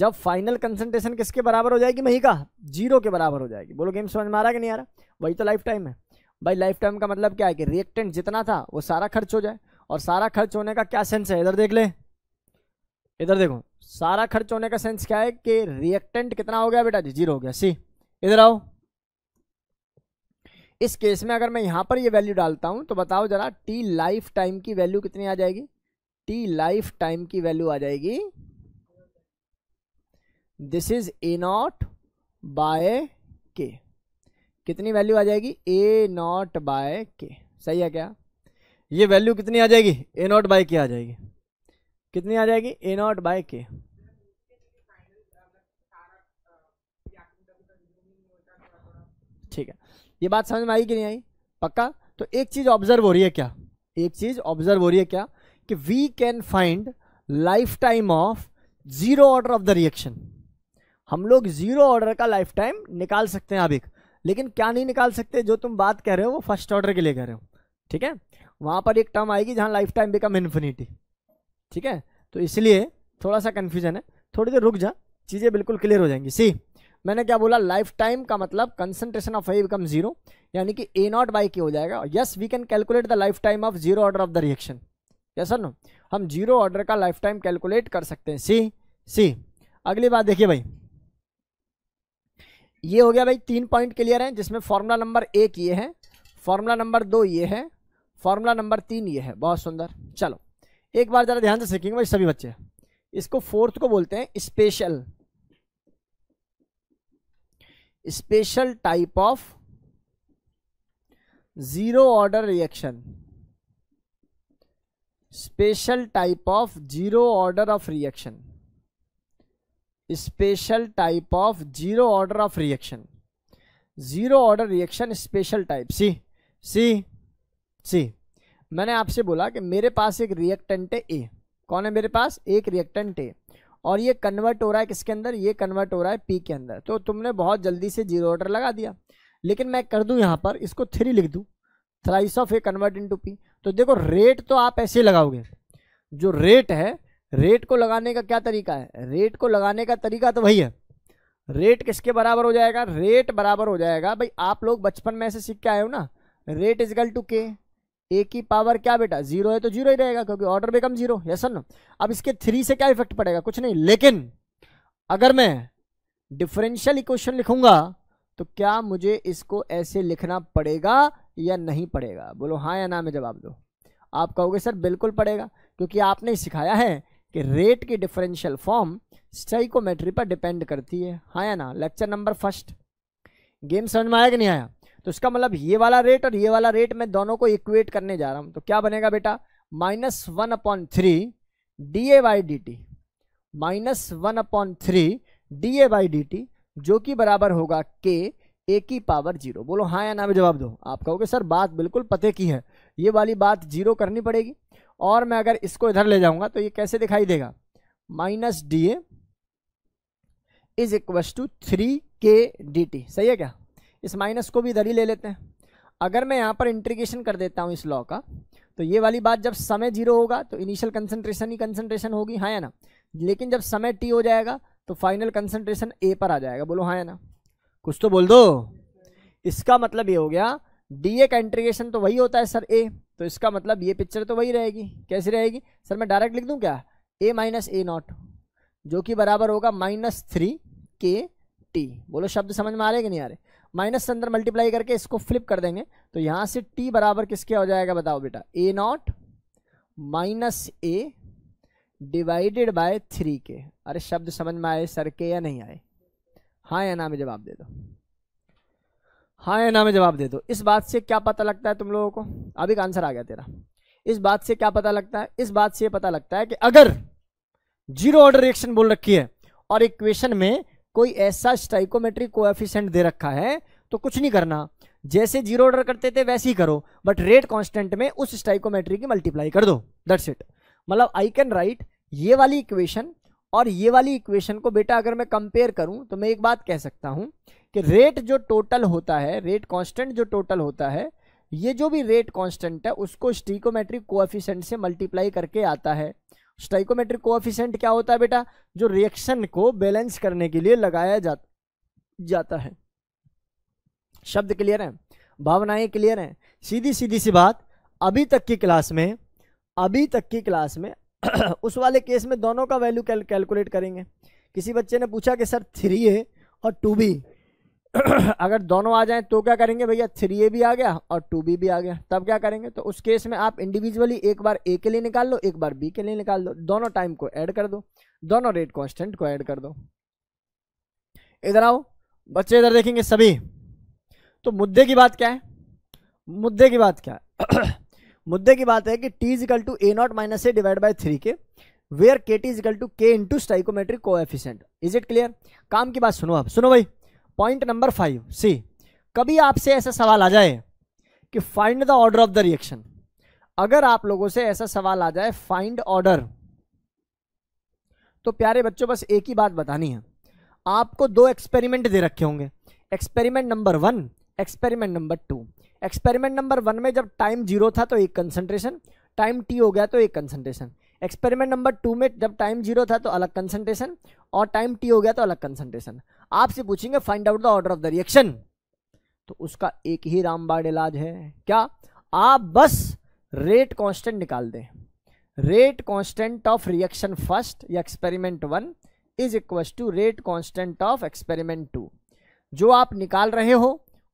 जब फाइनल कंसंट्रेशन किसके बराबर हो जाएगी मही का जीरो के बराबर हो जाएगी बोलो गेम समझ में आ रहा कि नहीं आ रहा वही तो लाइफ टाइम है भाई लाइफ टाइम का मतलब क्या है कि रिएक्टेंट जितना था वो सारा खर्च हो जाए और सारा खर्च होने का क्या सेंस है इधर देख ले इधर देखो सारा खर्च होने का सेंस क्या है कि रिएक्टेंट कितना हो गया बेटा जी जीरो हो गया सी इधर आओ इस केस में अगर मैं यहां पर ये यह वैल्यू डालता हूं तो बताओ जरा टी लाइफ टाइम की वैल्यू कितनी आ जाएगी टी लाइफ टाइम की वैल्यू आ जाएगी this is A naught by K कितनी वैल्यू आ जाएगी ए नॉट बाय के सही है क्या ये वैल्यू कितनी आ जाएगी ए नॉट बाई के आ जाएगी कितनी आ जाएगी ए नॉट बाई के ठीक है ये बात समझ में आई कि नहीं आई पक्का तो एक चीज़ ऑब्जर्व हो रही है क्या एक चीज़ ऑब्जर्व हो रही है क्या कि we can find life time of zero order of the reaction हम लोग जीरो ऑर्डर का लाइफ टाइम निकाल सकते हैं अब एक लेकिन क्या नहीं निकाल सकते जो तुम बात कह रहे हो वो फर्स्ट ऑर्डर के लिए कह रहे हो ठीक है वहाँ पर एक टर्म आएगी जहाँ लाइफ टाइम बिकम इन्फिनिटी ठीक है तो इसलिए थोड़ा सा कन्फ्यूजन है थोड़ी देर रुक जा चीज़ें बिल्कुल क्लियर हो जाएंगी सी मैंने क्या बोला लाइफ टाइम का मतलब concentration of a become zero यानी कि ए नॉट बाई के हो जाएगा yes we can calculate the life time of zero order of the reaction yes sir no हम जीरो ऑर्डर का लाइफ टाइम कैलकुलेट कर सकते हैं सी सी अगली बात देखिए भाई ये हो गया भाई तीन पॉइंट क्लियर है जिसमें फॉर्मूला नंबर एक ये है फॉर्मूला नंबर दो ये है फॉर्मूला नंबर तीन ये है बहुत सुंदर चलो एक बार ज़रा ध्यान से सीखेंगे भाई सभी बच्चे इसको फोर्थ को बोलते हैं special special type of zero order reaction special type of zero order of reaction special type of zero order of reaction zero order reaction special type see see see मैंने आपसे बोला कि मेरे पास एक रिएक्टेंट है ए कौन है मेरे पास एक रिएक्टेंट है और ये कन्वर्ट हो रहा है किसके अंदर ये कन्वर्ट हो रहा है पी के अंदर तो तुमने बहुत जल्दी से जीरो ऑर्डर लगा दिया लेकिन मैं कर दूँ यहाँ पर इसको थ्री लिख दूँ thrice of a convert into p तो देखो रेट तो आप ऐसे लगाओगे जो रेट है रेट को लगाने का क्या तरीका है रेट को लगाने का तरीका तो वही है रेट किसके बराबर हो जाएगा रेट बराबर हो जाएगा भाई आप लोग बचपन में ऐसे सीख के आए हो ना रेट इज़ गल टू के ए की पावर क्या बेटा जीरो है तो जीरो ही रहेगा क्योंकि ऑर्डर बिकम जीरो यस अब इसके थ्री से क्या इफेक्ट पड़ेगा कुछ नहीं लेकिन अगर मैं डिफरेंशियल इक्वेशन लिखूंगा तो क्या मुझे इसको ऐसे लिखना पड़ेगा या नहीं पड़ेगा बोलो हाँ या ना में जवाब दो आप कहोगे सर बिल्कुल पड़ेगा क्योंकि आपने सिखाया है कि रेट की डिफरेंशियल फॉर्म स्टाइकोमेट्री पर डिपेंड करती है हाँ या ना लेक्चर नंबर फर्स्ट गेम समझ में आया कि नहीं आया तो इसका मतलब ये वाला रेट और ये वाला रेट मैं दोनों को इक्वेट करने जा रहा हूँ तो क्या बनेगा बेटा minus one upon three d A by D t minus one upon three d A by D T जो कि बराबर होगा के ए की पावर जीरो बोलो हाँ या ना में जवाब दो आप कहोगे सर बात बिल्कुल पते की है ये वाली बात जीरो करनी पड़ेगी और मैं अगर इसको इधर ले जाऊंगा तो ये कैसे दिखाई देगा minus D a is equals to three k D T सही है क्या इस माइनस को भी इधर ही ले लेते हैं अगर मैं यहाँ पर इंट्रीगेशन कर देता हूँ इस लॉ का तो ये वाली बात जब समय जीरो होगा तो इनिशियल कंसनट्रेशन ही कंसनट्रेशन होगी हाँ या ना लेकिन जब समय टी हो जाएगा तो फाइनल कंसनट्रेशन ए पर आ जाएगा बोलो हाँ या ना कुछ तो बोल दो इसका मतलब ये हो गया डी ए का इंट्रीगेशन तो वही होता है सर ए तो इसका मतलब ये पिक्चर तो वही रहेगी कैसी रहेगी सर मैं डायरेक्ट लिख दूँ क्या ए माइनस ए नॉट जो कि बराबर होगा माइनस थ्री के टी बोलो शब्द समझ में आ रहे कि नहीं आ रहे माइनस के अंदर मल्टीप्लाई करके इसको फ्लिप कर देंगे तो यहां से टी बराबर किसके हो जाएगा बताओ बेटा a naught minus A divided by three k अरे शब्द समझ में आए सर के या नहीं आए हाँ या ना में जवाब दे दो हाँ या ना में जवाब दे दो इस बात से क्या पता लगता है तुम लोगों को अभी आंसर आ गया तेरा इस बात से क्या पता लगता है इस बात से ये पता लगता है कि अगर जीरो ऑर्डर रिएक्शन बोल रखी है और इक्वेशन में कोई ऐसा स्टाइकोमेट्रिक कोएफिशिएंट दे रखा है तो कुछ नहीं करना जैसे जीरो ऑर्डर करते थे वैसे ही करो बट रेट कांस्टेंट में उस स्ट्राइकोमेट्री की मल्टीप्लाई कर दो दैट्स इट मतलब आई कैन राइट ये वाली इक्वेशन और ये वाली इक्वेशन को बेटा अगर मैं कंपेयर करूं तो मैं एक बात कह सकता हूं कि रेट जो टोटल होता है रेट कॉन्स्टेंट जो टोटल होता है ये जो भी रेट कांस्टेंट है उसको स्टीकोमेट्रिक कोएफिशिएंट से मल्टीप्लाई करके आता है स्टाइकोमेट्रिक कोऑफिशेंट क्या होता है बेटा जो रिएक्शन को बैलेंस करने के लिए लगाया जा, जाता है शब्द क्लियर है भावनाएं क्लियर हैं सीधी सीधी सी बात अभी तक की क्लास में अभी तक की क्लास में [clears throat] उस वाले केस में दोनों का वैल्यू कैल, कैलकुलेट करेंगे किसी बच्चे ने पूछा कि सर थ्री ए और टू बी [clears throat] अगर दोनों आ जाएं तो क्या करेंगे भैया थ्री ए भी आ गया और टू बी भी आ गया तब क्या करेंगे तो उस केस में आप इंडिविजुअली एक बार ए के लिए निकाल लो एक बार बी के लिए निकाल लो दोनों टाइम को ऐड कर दो दोनों रेट कांस्टेंट को ऐड कर दो इधर आओ बच्चे इधर देखेंगे सभी तो मुद्दे की बात क्या है मुद्दे की बात क्या है [clears throat] मुद्दे की बात है कि t is equal to A naught minus A divide by three k where k t is equal to k into stoichiometric coefficient is it clear काम की बात सुनो आप सुनो भाई पॉइंट नंबर फाइव सी कभी आपसे ऐसा सवाल आ जाए कि find the order of the reaction अगर आप लोगों से ऐसा सवाल आ जाए फाइंड ऑर्डर तो प्यारे बच्चों बस एक ही बात बतानी है आपको दो एक्सपेरिमेंट दे रखे होंगे experiment number one experiment number two experiment number one में जब टाइम जीरो था तो एक कंसंट्रेशन टाइम टी हो गया तो एक कंसंट्रेशन एक्सपेरिमेंट नंबर टू में जब टाइम जीरो था तो अलग कंसंट्रेशन और टाइम टी हो गया तो अलग कंसंट्रेशन आपसे पूछेंगे find out the order of the reaction तो उसका एक ही रामबाण इलाज है क्या आप बस रेट कांस्टेंट निकाल दें rate constant of reaction first या experiment one is equal to rate constant of experiment two जो आप निकाल रहे हो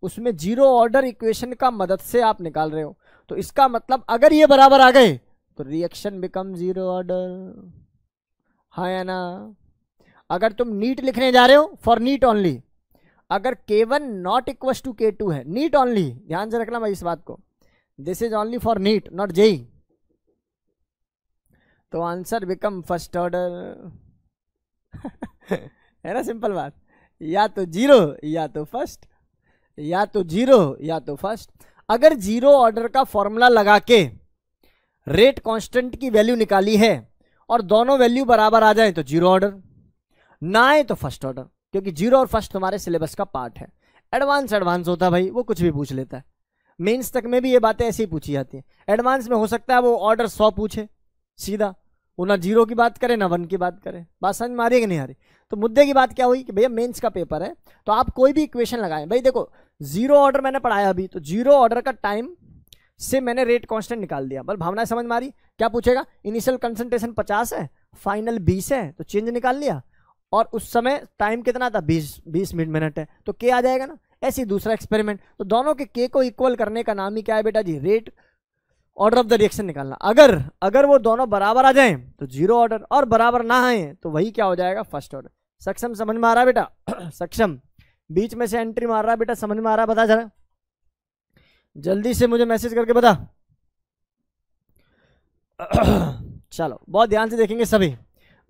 उसमें जीरो ऑर्डर इक्वेशन का मदद से आप निकाल रहे हो तो इसका मतलब अगर ये बराबर आ गए तो रिएक्शन बिकम जीरो ऑर्डर हाँ या ना अगर तुम नीट लिखने जा रहे हो फॉर नीट ऑनली अगर k one not equals to k two है नीट ऑनली ध्यान से रखना भाई इस बात को this is only for NEET not J e. तो आंसर बिकम फर्स्ट ऑर्डर है ना सिंपल बात या तो जीरो या तो फर्स्ट या तो जीरो या तो फर्स्ट अगर जीरो ऑर्डर का फॉर्मूला लगा के रेट कांस्टेंट की वैल्यू निकाली है और दोनों वैल्यू बराबर आ जाए तो जीरो ऑर्डर ना आए तो फर्स्ट ऑर्डर क्योंकि जीरो और फर्स्ट हमारे सिलेबस का पार्ट है एडवांस एडवांस होता है भाई वो कुछ भी पूछ लेता है मेन्स तक में भी ये बातें ऐसी ही पूछी जाती हैं एडवांस में हो सकता है वो ऑर्डर सौ पूछे सीधा वो ना जीरो की बात करे ना वन की बात करे बात समझ में आ रही कि नहीं आ रही तो मुद्दे की बात क्या हुई कि भैया मेंस का पेपर है तो आप कोई भी इक्वेशन लगाएं भाई देखो जीरो ऑर्डर मैंने पढ़ाया अभी तो जीरो ऑर्डर का टाइम से मैंने रेट कांस्टेंट निकाल दिया बल भावना समझ मारी क्या पूछेगा इनिशियल कंसंट्रेशन पचास है फाइनल बीस है तो चेंज निकाल लिया और उस समय टाइम कितना था बीस बीस मिनट है तो के आ जाएगा ना ऐसे दूसरा एक्सपेरिमेंट तो दोनों के के को इक्वल करने का नाम ही क्या है बेटा जी rate order of the reaction निकालना अगर अगर वो दोनों बराबर आ जाएं तो जीरो ऑर्डर और बराबर ना आए तो वही क्या हो जाएगा फर्स्ट ऑर्डर सक्षम समझ में आ रहा है बेटा [clears throat] सक्षम बीच में से एंट्री मार रहा है बेटा समझ में आ रहा है बता जरा जल्दी से मुझे मैसेज करके बता [clears throat] चलो बहुत ध्यान से देखेंगे सभी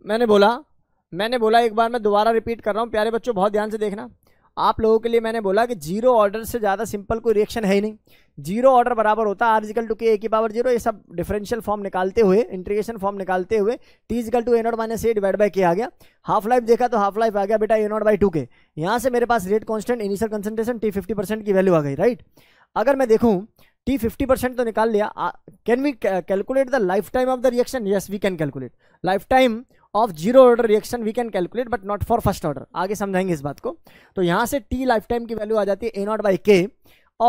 मैंने बोला मैंने बोला एक बार मैं दोबारा रिपीट कर रहा हूँ प्यारे बच्चों बहुत ध्यान से देखना आप लोगों के लिए मैंने बोला कि जीरो ऑर्डर से ज़्यादा सिंपल कोई रिएक्शन है ही नहीं जीरो ऑर्डर बराबर होता है आर्जिकल टू के ए की पावर जीरो ये सब डिफरेंशियल फॉर्म निकालते हुए इंटीग्रेशन फॉर्म निकालते हुए t is equal to A naught minus A divide by k आ गया हाफ लाइफ देखा तो हाफ लाइफ आ गया बेटा ए नॉट बाई टू के यहाँ से मेरे पास rate constant initial concentration t fifty percent की वैल्यू आ गई राइट अगर मैं देखूँ टी फिफ्टी परसेंट तो निकाल लिया can we calculate the life time of the reaction yes we can calculate life time of zero order reaction we can calculate but not for first order आगे समझाएंगे इस बात को तो यहाँ से टी लाइफ टाइम की वैल्यू आ जाती है ए नॉट बाई के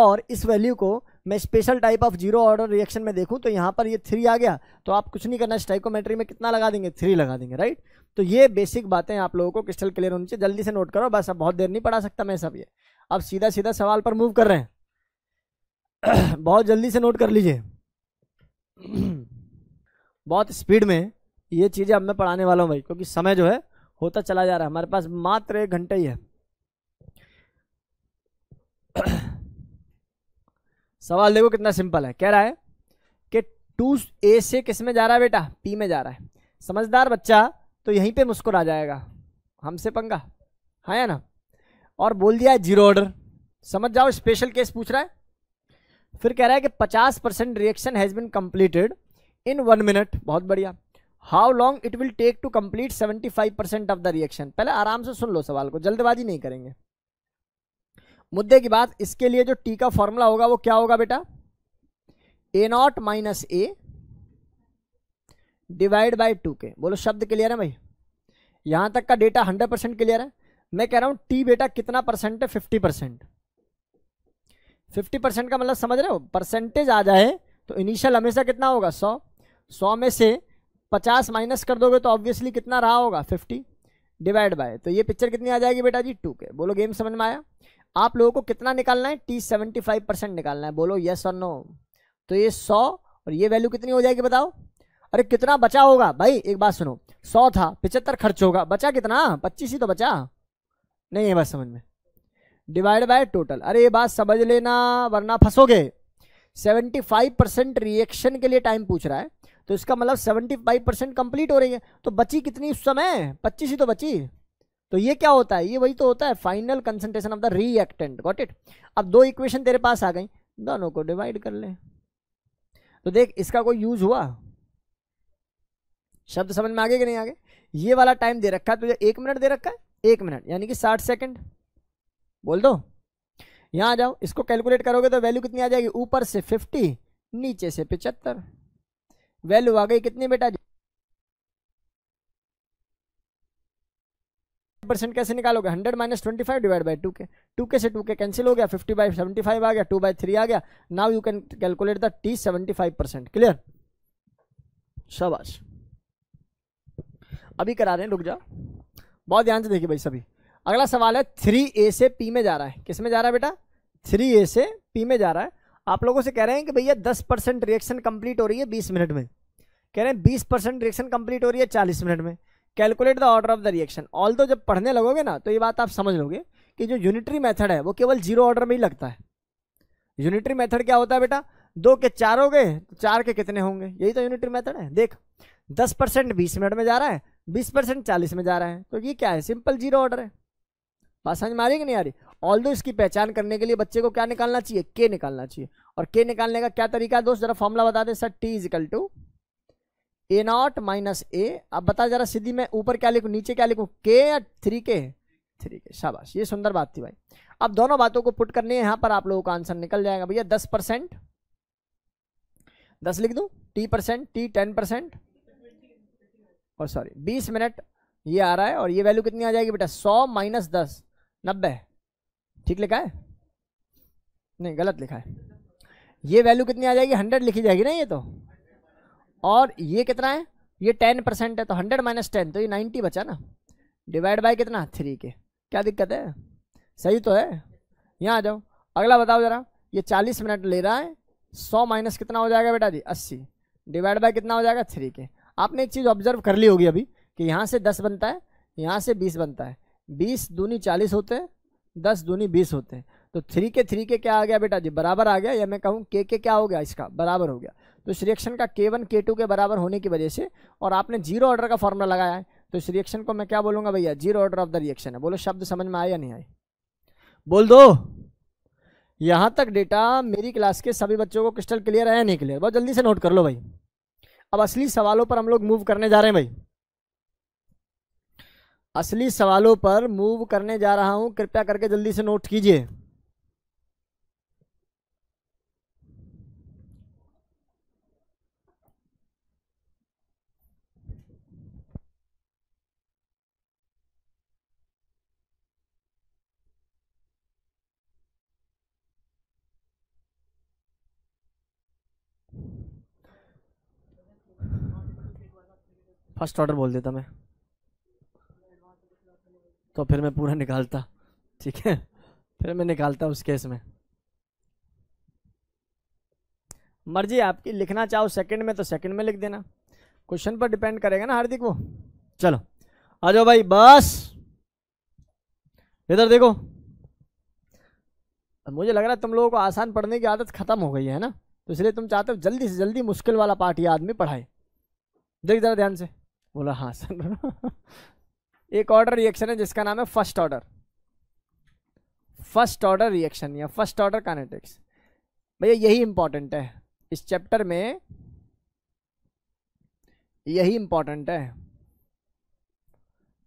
और इस वैल्यू को मैं special type of zero order reaction में देखूँ तो यहाँ पर ये थ्री आ गया तो आप कुछ नहीं करना स्टाइकोमेट्री में कितना लगा देंगे थ्री लगा देंगे राइट तो ये बेसिक बातें आप लोगों को क्रिस्टल क्लियर होनी चाहिए जल्दी से नोट करो बस अब बहुत देर नहीं पढ़ा सकता मैं सब ये अब सीधा सीधा सवाल पर मूव कर रहे हैं [clears throat] बहुत जल्दी से नोट कर लीजिए [clears throat] बहुत स्पीड में ये चीज़ें अब मैं पढ़ाने वाला हूँ भाई क्योंकि समय जो है होता चला जा रहा है हमारे पास मात्र एक घंटा ही है [clears throat] सवाल देखो कितना सिंपल है कह रहा है कि टू ए से किस में जा रहा है बेटा पी में जा रहा है समझदार बच्चा तो यहीं पे मुस्कुरा जाएगा हमसे पंगा हाँ या ना और बोल दिया है जीरो ऑर्डर समझ जाओ स्पेशल केस पूछ रहा है फिर कह रहा है कि 50 percent reaction has been completed in one minute बहुत बढ़िया how long it will take to complete 75 percent of the reaction पहले आराम से सुन लो सवाल को जल्दबाजी नहीं करेंगे मुद्दे की बात इसके लिए जो टी का फॉर्मूला होगा वो क्या होगा बेटा a naught minus A divide by two k बोलो शब्द क्लियर है भाई यहां तक का डेटा हंड्रेड परसेंट क्लियर है मैं कह रहा हूँ टी बेटा कितना परसेंट है फिफ्टी परसेंट फिफ्टी परसेंट का मतलब समझ रहे हो परसेंटेज आ जाए तो इनिशियल हमेशा कितना होगा सौ सौ में से पचास माइनस कर दोगे तो ऑब्वियसली कितना रहा होगा फिफ्टी डिवाइड बाय तो ये पिक्चर कितनी आ जाएगी बेटा जी टू के बोलो गेम समझ में आया आप लोगों को कितना निकालना है टी सेवेंटी फाइव परसेंट निकालना है बोलो यस और नो तो ये सौ और ये वैल्यू कितनी हो जाएगी बताओ अरे कितना बचा होगा भाई एक बात सुनो सौ था पिचहत्तर खर्च होगा बचा कितना पच्चीस ही तो बचा नहीं है बस समझ में डिवाइड बाय टोटल अरे ये बात समझ लेना वरना फंसोगे 75 परसेंट रिएक्शन के लिए टाइम पूछ रहा है तो इसका मतलब 75 परसेंट कंप्लीट हो रही है तो बची कितनी उस समय 25 ही तो बची तो ये क्या होता है ये वही तो होता है final concentration of the reactant got it अब दो इक्वेशन तेरे पास आ गई दोनों को डिवाइड कर ले तो देख इसका कोई यूज हुआ शब्द समझ में आगे कि नहीं आगे ये वाला टाइम दे रखा है तुझे एक मिनट दे रखा है एक मिनट यानी कि साठ सेकंड बोल दो यहाँ आ जाओ इसको कैलकुलेट करोगे तो वैल्यू कितनी आ जाएगी ऊपर से फिफ्टी नीचे से पिचहत्तर वैल्यू आ गई कितनी बेटा परसेंट कैसे निकालोगे hundred minus twenty five divide by two k two k से टू के कैंसिल हो गया फिफ्टी बाई सेवेंटी फाइव आ गया टू बाई थ्री आ गया now you can calculate the T seventy five percent clear शाबाश अभी करा रहे हैं रुक जाओ बहुत ध्यान से देखिए भाई सभी अगला सवाल है थ्री ए से पी में जा रहा है किस में जा रहा है बेटा थ्री ए से पी में जा रहा है आप लोगों से कह रहे हैं कि भैया दस परसेंट रिएक्शन कंप्लीट हो रही है बीस मिनट में कह रहे हैं बीस परसेंट रिएक्शन कंप्लीट हो रही है चालीस मिनट में calculate the order of the reaction all तो जब पढ़ने लगोगे ना तो ये बात आप समझ लोगे कि जो यूनिटरी मैथड है वो केवल जीरो ऑर्डर में ही लगता है यूनिटरी मैथड क्या होता है बेटा दो के चार हो गए तो चार के कितने होंगे यही तो यूनिटरी मैथड है देख दस परसेंट बीस मिनट में जा रहा है बीस परसेंट चालीस में जा रहा है तो ये क्या है सिंपल जीरो ऑर्डर है बात समझ में आ रही कि नहीं आ रही ऑल दो इसकी पहचान करने के लिए बच्चे को क्या निकालना चाहिए के निकालना चाहिए और के निकालने का क्या तरीका है दोस्त जरा फॉर्मूला बता दे sir t is to A naught minus a अब बता जरा सीधी मैं ऊपर क्या लिखूँ नीचे क्या लिखूँ के या थ्री के थ्री के शाबाश ये सुंदर बात थी भाई अब दोनों बातों को पुट करनी है यहाँ पर आप लोगों का आंसर निकल जाएगा भैया दस परसेंट दस लिख दूँ t percent t ten percent और सॉरी बीस मिनट ये आ रहा है और ये वैल्यू कितनी आ जाएगी बेटा सौ माइनस दस नब्बे ठीक लिखा है नहीं गलत लिखा है ये वैल्यू कितनी आ जाएगी हंड्रेड लिखी जाएगी ना ये तो और ये कितना है ये टेन परसेंट है तो हंड्रेड माइनस टेन तो ये नाइन्टी बचा ना डिवाइड बाय कितना थ्री के क्या दिक्कत है सही तो है यहाँ आ जाओ अगला बताओ जरा ये चालीस मिनट ले रहा है सौ माइनस कितना हो जाएगा बेटा जी अस्सी डिवाइड बाय कितना हो जाएगा थ्री के आपने एक चीज़ ऑब्जर्व कर ली होगी अभी कि यहाँ से दस बनता है यहाँ से बीस बनता है बीस दूनी चालीस होते हैं दस दूनी बीस होते हैं तो थ्री के थ्री के क्या आ गया बेटा जी बराबर आ गया या मैं कहूँ के के क्या हो गया इसका बराबर हो गया तो इस रिएक्शन का के वन के टू के बराबर होने की वजह से और आपने जीरो ऑर्डर का फॉर्मूला लगाया है तो इस रिएक्शन को मैं क्या बोलूँगा भैया zero order of the reaction है बोलो शब्द समझ में आए या नहीं आए बोल दो यहाँ तक डेटा मेरी क्लास के सभी बच्चों को क्रिस्टल क्लियर है या नहीं क्लियर बहुत जल्दी से नोट कर लो भाई अब असली सवालों पर हम लोग मूव करने जा रहे हैं भाई असली सवालों पर मूव करने जा रहा हूं कृपया करके जल्दी से नोट कीजिए फर्स्ट ऑर्डर बोल देता मैं तो फिर मैं पूरा निकालता ठीक है फिर मैं निकालता उस केस में मर्जी आपकी लिखना चाहो सेकंड में तो सेकंड में लिख देना क्वेश्चन पर डिपेंड करेगा ना हार्दिक वो चलो आ जाओ भाई बस इधर देखो मुझे लग रहा है तुम लोगों को आसान पढ़ने की आदत खत्म हो गई है ना तो इसलिए तुम चाहते हो जल्दी से जल्दी मुश्किल वाला पार्ट ये आदमी पढ़ाए देख जरा ध्यान से बोला हाँ सर एक ऑर्डर रिएक्शन है जिसका नाम है first order first order reaction या फर्स्ट ऑर्डर कानेटिक्स भैया यही इंपॉर्टेंट है इस चैप्टर में यही इंपॉर्टेंट है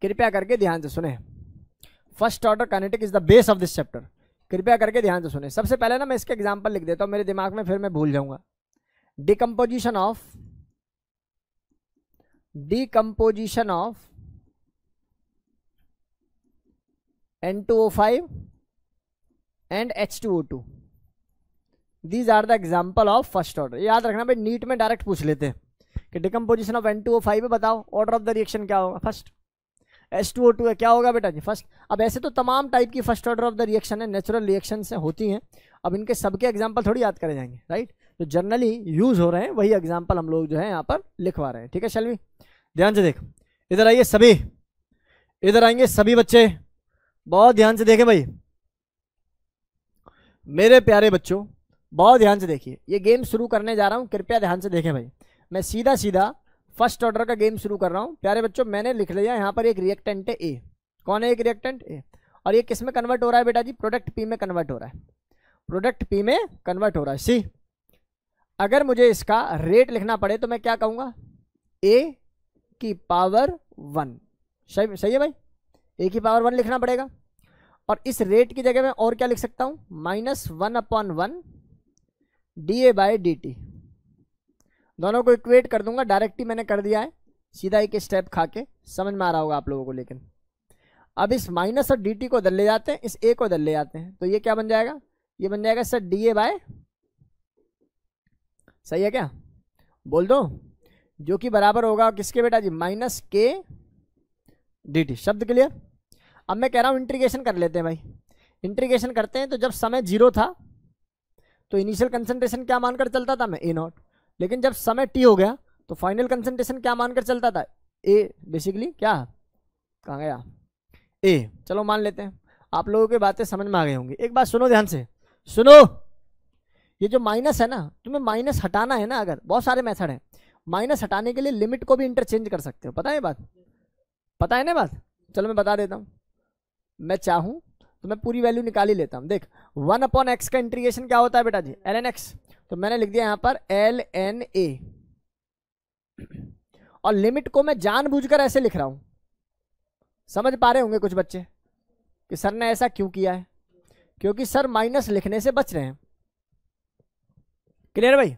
कृपया करके ध्यान से सुने first order kinetic is the base of this chapter कृपया करके ध्यान से सुने सबसे पहले ना मैं इसके एग्जाम्पल लिख देता हूँ मेरे दिमाग में फिर मैं भूल जाऊंगा decomposition of decomposition of N2O5 or H2O2 these are the example of first order याद रखना भाई नीट में डायरेक्ट पूछ लेते हैं कि decomposition of N two O five है बताओ ऑर्डर ऑफ द रिएक्शन क्या होगा first S two O two है क्या होगा बेटा जी फर्स्ट अब ऐसे तो तमाम टाइप की first order of the reaction है नेचुरल रिएक्शन से होती हैं अब इनके सबके एग्जाम्पल थोड़ी याद करे जाएंगे राइट जो जनरली यूज़ हो रहे हैं वही एग्जाम्पल हम लोग जो है यहाँ पर लिखवा रहे हैं ठीक है शलवी ध्यान से देख इधर आइए सभी इधर आएंगे सभी बच्चे बहुत ध्यान से देखें भाई मेरे प्यारे बच्चों बहुत ध्यान से देखिए ये गेम शुरू करने जा रहा हूँ कृपया ध्यान से देखें भाई मैं सीधा सीधा फर्स्ट ऑर्डर का गेम शुरू कर रहा हूँ प्यारे बच्चों मैंने लिख लिया यहाँ पर एक रिएक्टेंट है ए कौन है एक रिएक्टेंट ए और ये किस में कन्वर्ट हो रहा है बेटा जी प्रोडक्ट पी में कन्वर्ट हो रहा है प्रोडक्ट पी में कन्वर्ट हो रहा है सी अगर मुझे इसका रेट लिखना पड़े तो मैं क्या कहूँगा ए की पावर वन सही सही है भाई ए की पावर वन लिखना पड़ेगा और इस रेट की जगह मैं और क्या लिख सकता हूँ minus one upon one D A by D t दोनों को इक्वेट कर दूंगा डायरेक्ट ही मैंने कर दिया है सीधा एक स्टेप खा के समझ में आ रहा होगा आप लोगों को लेकिन अब इस माइनस और डी को दल ले जाते हैं इस ए को दल ले जाते हैं तो ये क्या बन जाएगा ये बन जाएगा सर डी ए बाय सही है क्या बोल दो जो कि बराबर होगा किसके बेटा जी माइनस के डी टी शब्द क्लियर अब मैं कह रहा हूँ इंट्रीगेशन कर लेते हैं भाई इंट्रीगेशन करते हैं तो जब समय जीरो था तो इनिशियल कंसनट्रेशन क्या मानकर चलता था मैं ए नॉट लेकिन जब समय टी हो गया तो फाइनल कंसनट्रेशन क्या मानकर चलता था ए बेसिकली क्या कहाँ गया ए चलो मान लेते हैं आप लोगों की बातें समझ में आ गए होंगी एक बात सुनो ध्यान से सुनो ये जो माइनस है ना तुम्हें माइनस हटाना है ना अगर बहुत सारे मेथड हैं माइनस हटाने के लिए लिमिट को भी इंटरचेंज कर सकते हो पता है बात पता है ना बात चलो मैं बता देता हूँ मैं चाहूँ तो मैं पूरी वैल्यू निकाल ही लेता हूँ देख वन अपॉन एक्स का इंटीग्रेशन क्या होता है बेटा जी एल एन एक्स तो मैंने लिख दिया यहाँ पर एल एन ए और लिमिट को मैं जानबूझकर ऐसे लिख रहा हूँ समझ पा रहे होंगे कुछ बच्चे कि सर ने ऐसा क्यों किया है क्योंकि सर माइनस लिखने से बच रहे हैं क्लियर भाई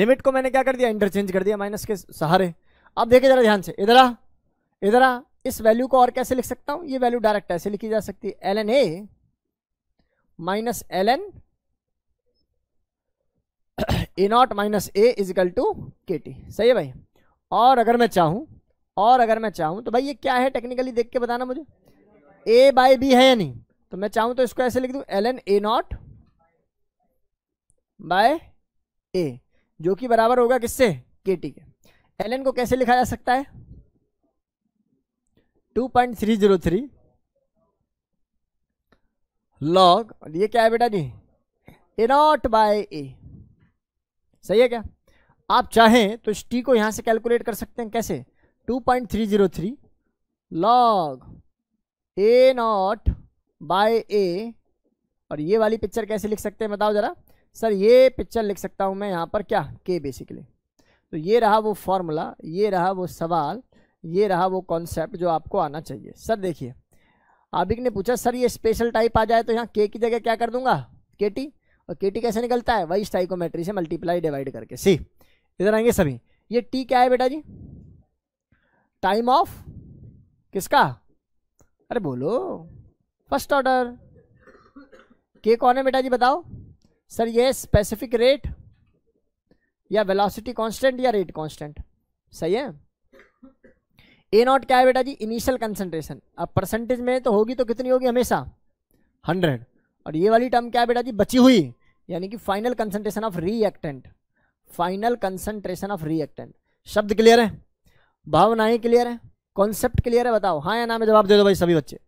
लिमिट को मैंने क्या कर दिया इंटरचेंज कर दिया माइनस के सहारे अब देखिए जरा ध्यान से इधर आ इधर आ इस वैल्यू को और कैसे लिख सकता हूं ये वैल्यू डायरेक्ट ऐसे लिखी जा सकती है l n a minus l n a naught minus a is equal to k t सही है भाई और अगर मैं चाहूं और अगर मैं चाहूं तो भाई ये क्या है टेक्निकली देख के बताना मुझे ए बाई बी है या नहीं तो मैं चाहूं तो इसको ऐसे लिख दू l n a naught by a जो कि बराबर होगा किससे के टी के एल एन को कैसे लिखा जा सकता है two point three zero three log और ये क्या है बेटा जी ए नॉट बाय ए सही है क्या आप चाहें तो इस टी को यहाँ से कैलकुलेट कर सकते हैं कैसे two point three zero three log a naught by a और ये वाली पिक्चर कैसे लिख सकते हैं बताओ ज़रा सर ये पिक्चर लिख सकता हूँ मैं यहाँ पर क्या के बेसिकली तो ये रहा वो फॉर्मूला ये रहा वो सवाल ये रहा वो कॉन्सेप्ट जो आपको आना चाहिए सर देखिए आबिक ने पूछा सर ये स्पेशल टाइप आ जाए तो यहाँ के की जगह क्या कर दूंगा के टी और के टी कैसे निकलता है वही स्टाइकोमेट्री से मल्टीप्लाई डिवाइड करके सी इधर आएंगे सभी ये टी क्या है बेटा जी टाइम ऑफ किसका अरे बोलो फर्स्ट ऑर्डर के कौन है बेटा जी बताओ सर ये स्पेसिफिक रेट या वेलोसिटी कांस्टेंट या रेट कांस्टेंट सही है ए नॉट क्या है बेटा जी इनिशियल कंसनट्रेशन अब परसेंटेज में तो होगी तो कितनी होगी हमेशा हंड्रेड और ये वाली टर्म क्या है बेटा जी बची हुई यानी कि final concentration of reactant final concentration of reactant शब्द क्लियर है भावनाएं क्लियर है कॉन्सेप्ट क्लियर है बताओ हाँ या ना में जवाब दे दो भाई सभी बच्चे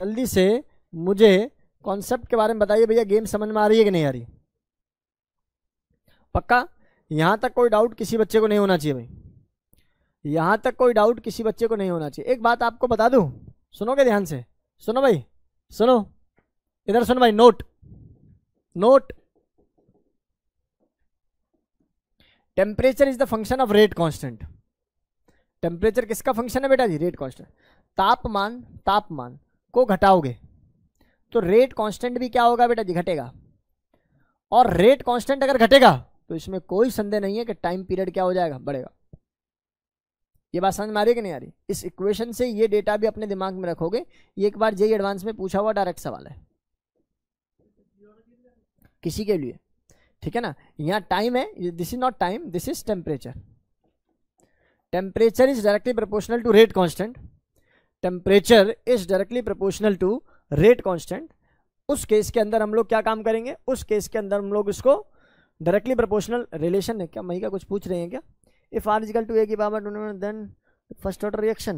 जल्दी से मुझे कॉन्सेप्ट के बारे में बताइए भैया गेम समझ में आ रही है कि नहीं आ रही पक्का यहाँ तक कोई डाउट किसी बच्चे को नहीं होना चाहिए भाई यहां तक कोई डाउट किसी बच्चे को नहीं होना चाहिए एक बात आपको बता दू सुनोगे ध्यान से सुनो भाई सुनो इधर सुनो भाई note note temperature is the function of rate constant temperature किसका फंक्शन है बेटा जी रेट कांस्टेंट तापमान तापमान को घटाओगे तो रेट कांस्टेंट भी क्या होगा बेटा जी घटेगा और रेट कांस्टेंट अगर घटेगा तो इसमें कोई संदेह नहीं है कि टाइम पीरियड क्या हो जाएगा बढ़ेगा ये बात समझ में आ रही है कि नहीं आ रही इस इक्वेशन से ये डेटा भी अपने दिमाग में रखोगे ये एक बार जय एडवांस में पूछा हुआ डायरेक्ट सवाल है किसी के लिए ठीक है ना यहाँ टाइम है this is not time this is temperature temperature is directly proportional to rate constant temperature is directly proportional to rate constant उस केस के अंदर हम लोग क्या काम करेंगे उस केस के अंदर हम लोग इसको डायरेक्टली प्रोपोर्शनल रिलेशन है क्या मई का कुछ पूछ रहे हैं क्या if r is equal to a give r by 21 then the first order reaction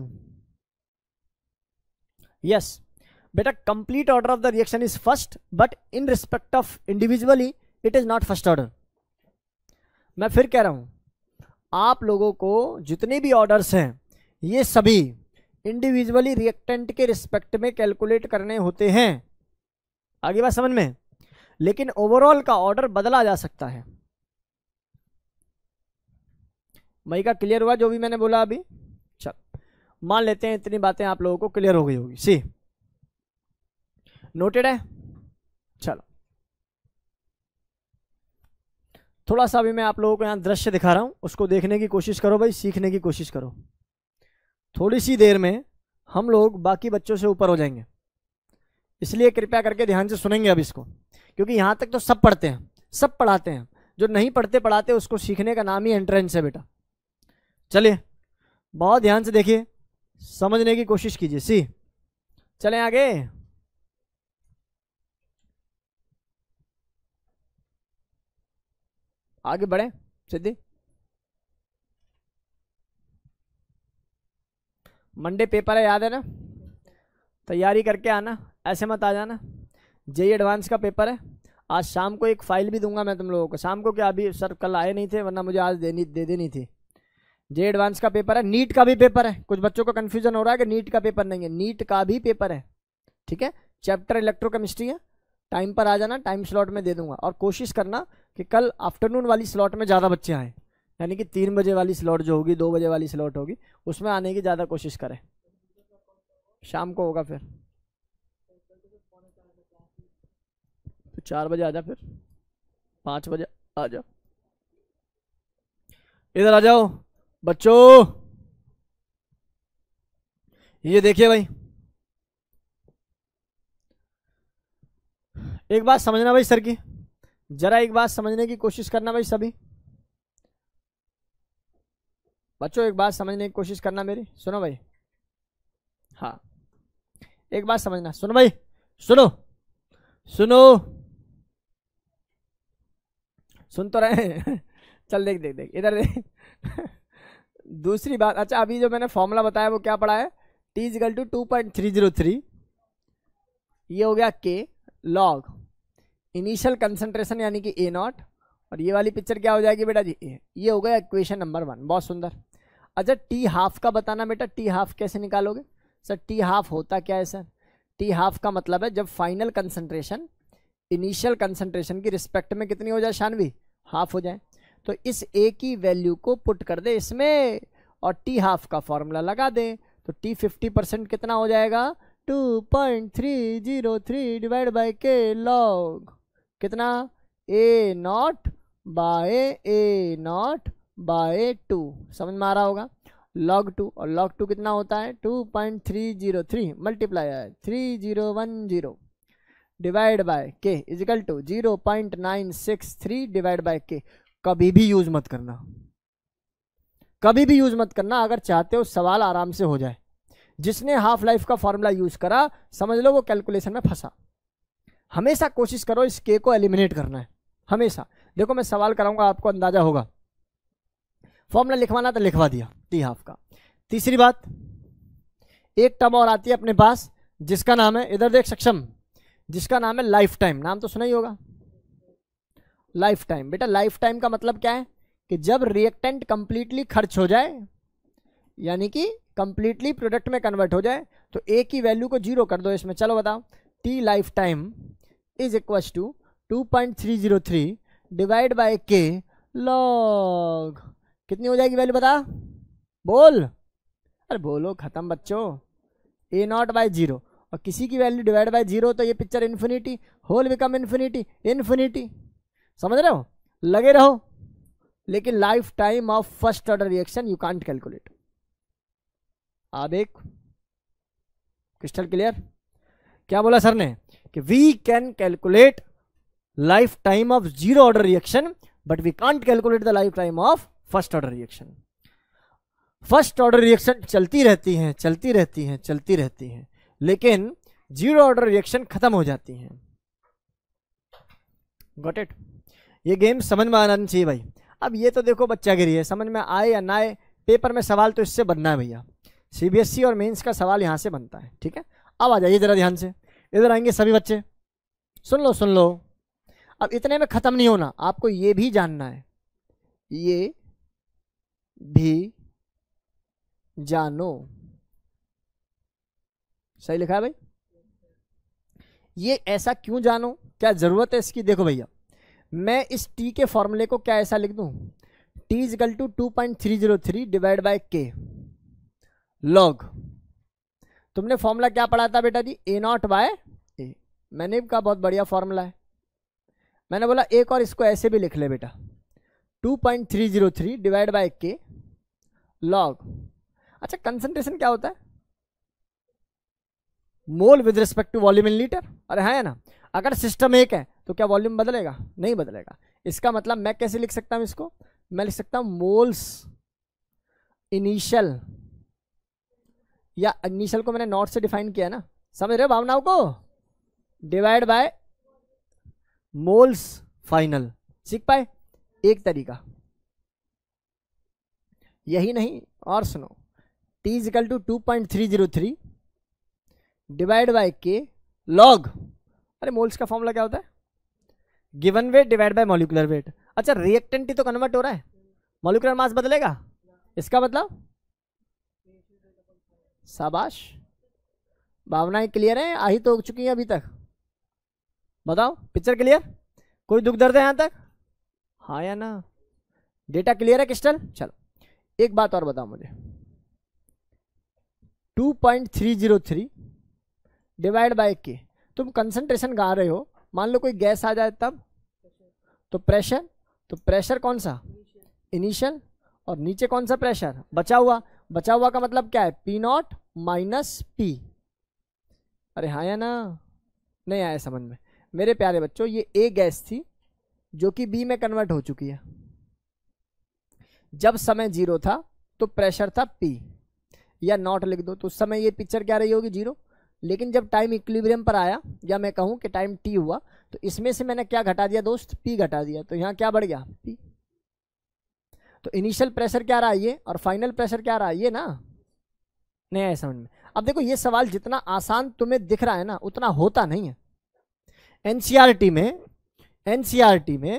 yes beta complete order of the reaction is first but in respect of individually it is not first order मैं फिर कह रहा हूँ आप लोगों को जितने भी ऑर्डर्स हैं ये सभी इंडिविजुअली रिएक्टेंट के रिस्पेक्ट में कैलकुलेट करने होते हैं आगे बात समझ में लेकिन ओवरऑल का ऑर्डर बदला जा सकता है मई का क्लियर हुआ जो भी मैंने बोला अभी चल मान लेते हैं इतनी बातें आप लोगों को क्लियर हो गई होगी सी नोटेड है चलो थोड़ा सा अभी मैं आप लोगों को यहाँ दृश्य दिखा रहा हूँ उसको देखने की कोशिश करो भाई सीखने की कोशिश करो थोड़ी सी देर में हम लोग बाकी बच्चों से ऊपर हो जाएंगे इसलिए कृपया करके ध्यान से सुनेंगे अब इसको क्योंकि यहाँ तक तो सब पढ़ते हैं सब पढ़ाते हैं जो नहीं पढ़ते पढ़ाते उसको सीखने का नाम ही एंट्रेंस है बेटा चलिए बहुत ध्यान से देखिए समझने की कोशिश कीजिए सी चलें आगे आगे बढ़े सिद्धि मंडे पेपर है याद है ना तैयारी करके आना ऐसे मत आ जाना जेई एडवांस का पेपर है आज शाम को एक फाइल भी दूंगा मैं तुम लोगों को शाम को क्या अभी सर कल आए नहीं थे वरना मुझे आज देनी दे देनी थी जे एडवांस का पेपर है नीट का भी पेपर है कुछ बच्चों को कन्फ्यूजन हो रहा है कि नीट का पेपर नहीं है नीट का भी पेपर है ठीक है चैप्टर इलेक्ट्रोकेमिस्ट्री है टाइम पर आ जाना टाइम स्लॉट में दे दूंगा और कोशिश करना कि कल आफ्टरनून वाली स्लॉट में ज़्यादा बच्चे आएँ यानी कि तीन बजे वाली स्लॉट जो होगी दो बजे वाली स्लॉट होगी उसमें आने की ज़्यादा कोशिश करें शाम को होगा फिर तो चार बजे आ जा फिर पाँच बजे आ जा इधर आ जाओ बच्चों ये देखिए भाई एक बात समझना भाई सर की जरा एक बात समझने की कोशिश करना भाई सभी बच्चों एक बात समझने की कोशिश करना मेरी सुनो भाई हाँ एक बात समझना सुनो भाई सुनो सुनो सुन तो रहे [laughs] चल देख देख देख इधर देख [laughs] दूसरी बात अच्छा अभी जो मैंने फॉर्मूला बताया वो क्या पढ़ा है t is equal to two point three zero three ये हो गया के लॉग इनिशियल कंसंट्रेशन यानी कि ए नॉट और ये वाली पिक्चर क्या हो जाएगी बेटा जी ये हो गया इक्वेशन नंबर वन बहुत सुंदर अच्छा टी हाफ का बताना बेटा टी हाफ कैसे निकालोगे सर टी हाफ होता क्या है सर टी हाफ का मतलब है जब फाइनल कंसनट्रेशन इनिशियल कंसंट्रेशन की रिस्पेक्ट में कितनी हो जाए शानवी हाफ हो जाए तो इस ए की वैल्यू को पुट कर दे इसमें और टी हाफ का फॉर्मूला लगा दें तो टी फिफ्टी परसेंट कितना हो जाएगा two point three zero three divide by k log कितना a naught by a naught by two समझ में आ रहा होगा लॉग टू और लॉग टू कितना होता है two point three zero three multiply है three zero one zero divide by k is equal to zero point nine six three divide by k कभी भी यूज मत करना कभी भी यूज मत करना अगर चाहते हो सवाल आराम से हो जाए जिसने हाफ लाइफ का फॉर्मूला यूज करा समझ लो वो कैलकुलेशन में फंसा हमेशा कोशिश करो इस के को एलिमिनेट करना है हमेशा देखो मैं सवाल कराऊंगा आपको अंदाजा होगा फॉर्मूला लिखवाना तो लिखवा दिया टी हाफ का तीसरी बात एक टर्म और आती है अपने पास जिसका नाम है इधर देख सक्षम जिसका नाम है लाइफ टाइम नाम तो सुना ही होगा लाइफ टाइम बेटा लाइफ टाइम का मतलब क्या है कि जब रिएक्टेंट कंप्लीटली खर्च हो जाए यानी कि कंप्लीटली प्रोडक्ट में कन्वर्ट हो जाए तो ए की वैल्यू को जीरो कर दो इसमें चलो बताओ t life time is equals to two point three zero three divide by k log कितनी हो जाएगी वैल्यू बता बोल अरे बोलो ख़त्म बच्चो ए नॉट बाय जीरो और किसी की वैल्यू डिवाइड बाय जीरो तो ये picture infinity whole become infinity infinity समझ रहे हो लगे रहो लेकिन life time of first order reaction you can't calculate आवेग क्रिस्टल क्लियर क्या बोला सर ने कि we can calculate life time of zero order reaction but we can't calculate the life time of first order reaction first order reaction चलती रहती हैं चलती रहती हैं चलती रहती हैं लेकिन जीरो ऑर्डर रिएक्शन खत्म हो जाती हैं गॉट इट ये गेम समझ में आना चाहिए भाई अब ये तो देखो बच्चा गिरी है समझ में आए या ना आए पेपर में सवाल तो इससे बनना है भैया सीबीएसई e और मेंस का सवाल यहाँ से बनता है ठीक है अब आ जाइए ज़रा ध्यान से इधर आएंगे सभी बच्चे सुन लो सुन लो अब इतने में ख़त्म नहीं होना आपको ये भी जानना है ये भी जानो सही लिखा है भाई ये ऐसा क्यों जानो क्या ज़रूरत है इसकी देखो भैया मैं इस टी के फॉर्मूले को क्या ऐसा लिख दूँ t equal to two point three zero three divide by k log तुमने फॉर्मूला क्या पढ़ा था बेटा जी ए नॉट बाय ए मैंने भी कहा बहुत बढ़िया फॉर्मूला है मैंने बोला एक और इसको ऐसे भी लिख ले बेटा two point three zero three divide by k log अच्छा कंसनट्रेशन क्या होता है mole with respect to volume in litre अरे है हाँ ना अगर सिस्टम एक है तो क्या वॉल्यूम बदलेगा नहीं बदलेगा इसका मतलब मैं कैसे लिख सकता हूं इसको मैं लिख सकता हूं मोल्स इनिशियल या इनिशियल को मैंने नॉट से डिफाइन किया ना समझ रहे हो भावनाओं को डिवाइड बाय मोल्स फाइनल सीख पाए एक तरीका यही नहीं और सुनो t is equal to two point three zero three divide by k log अरे मोल्स का फॉर्मूला क्या होता है given weight divide by molecular weight अच्छा रिएक्टेंट ही तो कन्वर्ट हो रहा है मोलिकुलर मास बदलेगा इसका मतलब शाबाश भावनाएं क्लियर हैं ही तो हो चुकी हैं अभी तक बताओ पिक्चर क्लियर कोई दुख दर्द है यहाँ तक हाँ या ना डेटा क्लियर है क्रिस्टल चलो एक बात और बताओ मुझे 2.303 डिवाइड बाय के तुम कंसंट्रेशन गा रहे हो मान लो कोई गैस आ जाए तब तो प्रेशर तो प्रेशर कौन सा इनिशियल और नीचे कौन सा प्रेशर बचा हुआ बचा हुआ का मतलब क्या है पी नॉट माइनस पी अरे हाँ या ना नहीं आया समझ में मेरे प्यारे बच्चों ये ए गैस थी जो कि बी में कन्वर्ट हो चुकी है जब समय जीरो था तो प्रेशर था पी या नॉट लिख दो तो उस समय ये पिक्चर क्या रही होगी जीरो लेकिन जब टाइम इक्विलिब्रियम पर आया या मैं कहूँ कि टाइम टी हुआ तो इसमें से मैंने क्या घटा दिया दोस्त पी घटा दिया तो यहाँ क्या बढ़ गया पी तो इनिशियल प्रेशर क्या रहा ये और फाइनल प्रेशर क्या रहा ये ना नहीं आया समझ में अब देखो ये सवाल जितना आसान तुम्हें दिख रहा है ना उतना होता नहीं है एनसीआरटी e में एनसीआरटी e में आ,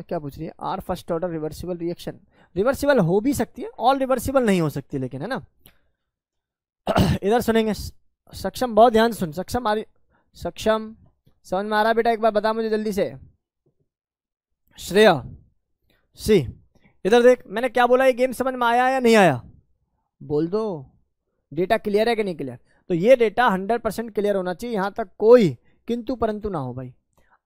क्या पूछ रही है are first order reversible reaction reversible हो भी सकती है ऑल रिवर्सिबल नहीं हो सकती लेकिन है ना [clears throat] इधर सुनेंगे सक्षम बहुत ध्यान सुन सक्षम आ रही सक्षम समझ में आ रहा बेटा एक बार बता मुझे जल्दी से श्रेय सी इधर देख मैंने क्या बोला ये गेम समझ में आया या नहीं आया बोल दो डेटा क्लियर है कि नहीं क्लियर तो ये डेटा हंड्रेड परसेंट क्लियर होना चाहिए यहाँ तक कोई किंतु परंतु ना हो भाई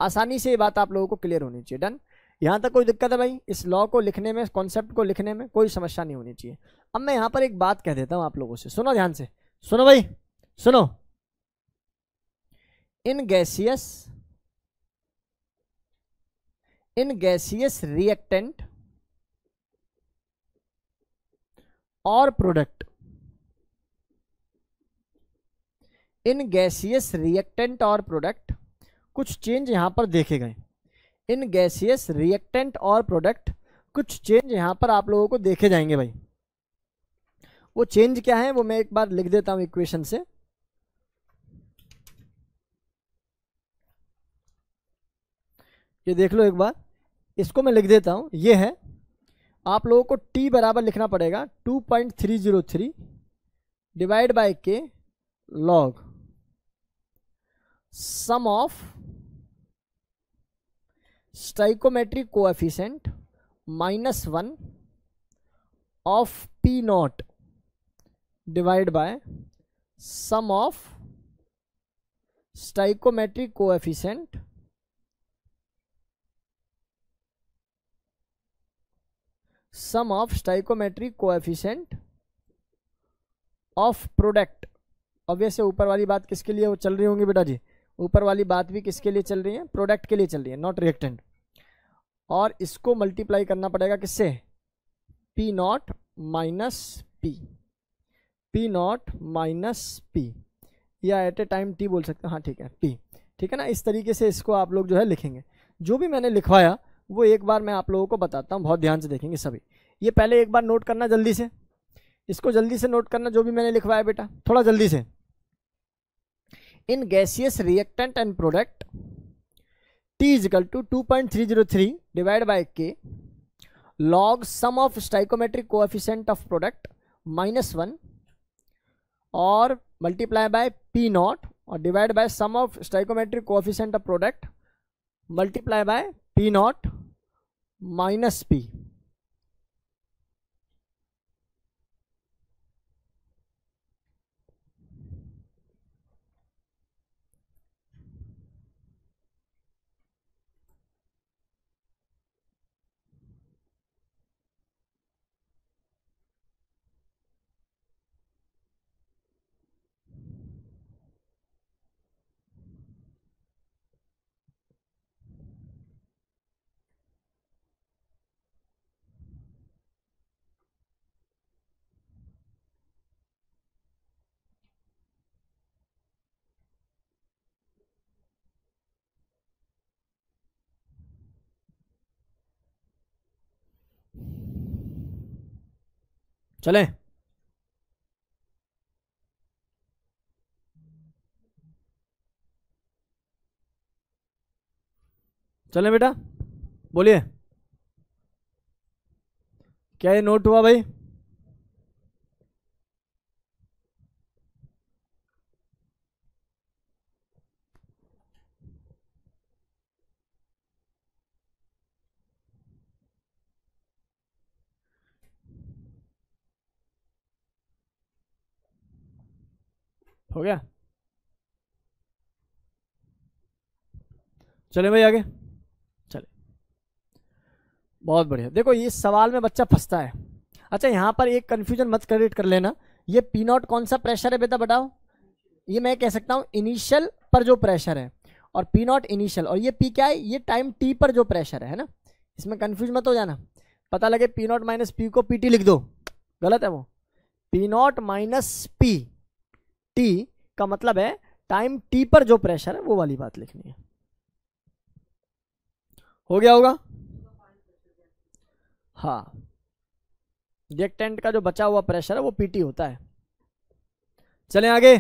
आसानी से ये बात आप लोगों को क्लियर होनी चाहिए डन यहाँ तक कोई दिक्कत है भाई इस लॉ को लिखने में कॉन्सेप्ट को लिखने में कोई समस्या नहीं होनी चाहिए अब मैं यहाँ पर एक बात कह देता हूँ आप लोगों से सुनो ध्यान से सुनो भाई सुनो in gaseous in gaseous reactant और प्रोडक्ट इन गैसियस रिएक्टेंट और प्रोडक्ट कुछ चेंज यहां पर देखे गए इन गैसियस रिएक्टेंट और प्रोडक्ट कुछ चेंज यहां पर आप लोगों को देखे जाएंगे भाई वो चेंज क्या है वो मैं एक बार लिख देता हूं इक्वेशन से ये देख लो एक बार इसको मैं लिख देता हूँ ये है आप लोगों को t बराबर लिखना पड़ेगा 2.303 divide by k log sum of stoichiometric coefficient minus one of P naught divide by sum of stoichiometric coefficient sum of stoichiometric coefficient of product obvious ऊपर वाली बात किसके लिए वो चल रही होंगी बेटा जी ऊपर वाली बात भी किसके लिए चल रही है प्रोडक्ट के लिए चल रही है नॉट रिएक्टेंट और इसको मल्टीप्लाई करना पड़ेगा किससे P naught minus P P naught minus P या एट ए टाइम टी बोल सकते हैं हाँ ठीक है पी ठीक है ना इस तरीके से इसको आप लोग जो है लिखेंगे जो भी मैंने लिखवाया वो एक बार मैं आप लोगों को बताता हूँ बहुत ध्यान से देखेंगे सभी ये पहले एक बार नोट करना जल्दी से इसको जल्दी से नोट करना जो भी मैंने लिखवाया बेटा थोड़ा जल्दी से in gaseous reactant and product T is equal to two point three zero three divide by k log sum of stoichiometric coefficient of product minus one और मल्टीप्लाई बाय पी नॉट और divide by sum of stoichiometric coefficient of product multiply by P naught minus P चलें चलें बेटा बोलिए क्या ये note हुआ भाई हो गया चले भाई आगे चले बहुत बढ़िया देखो ये सवाल में बच्चा फंसता है अच्छा यहाँ पर एक कन्फ्यूजन मत क्रिएट कर लेना ये पी नॉट कौन सा प्रेशर है बेटा बताओ ये मैं कह सकता हूँ इनिशियल पर जो प्रेशर है और पी नॉट इनिशियल और ये पी क्या है ये टाइम टी पर जो प्रेशर है ना इसमें कन्फ्यूज मत हो जाना पता लगे पी नॉट माइनस पी को पी टी लिख दो गलत है वो P naught minus P T का मतलब है टाइम टी पर जो प्रेशर है वो वाली बात लिखनी है हो गया होगा हाँ रिएक्टेंट का जो बचा हुआ प्रेशर है वो पीटी होता है चलें आगे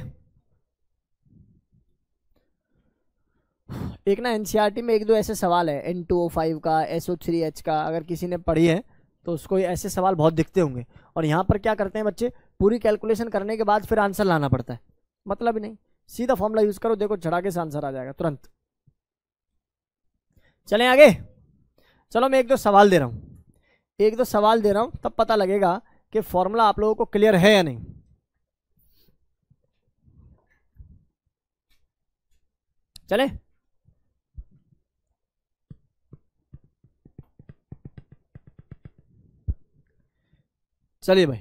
एक ना एनसीईआरटी e में एक दो ऐसे सवाल है एन टू ओ फाइव का एस ओ थ्री एच का अगर किसी ने पढ़ी है तो उसको ऐसे सवाल बहुत दिखते होंगे और यहाँ पर क्या करते हैं बच्चे पूरी कैलकुलेशन करने के बाद फिर आंसर लाना पड़ता है मतलब ही नहीं सीधा फॉर्मूला यूज़ करो देखो झड़ाके से आंसर आ जाएगा तुरंत चले आगे चलो मैं एक दो सवाल दे रहा हूँ एक दो सवाल दे रहा हूँ तब पता लगेगा कि फॉर्मूला आप लोगों को क्लियर है या नहीं चले चलिए भाई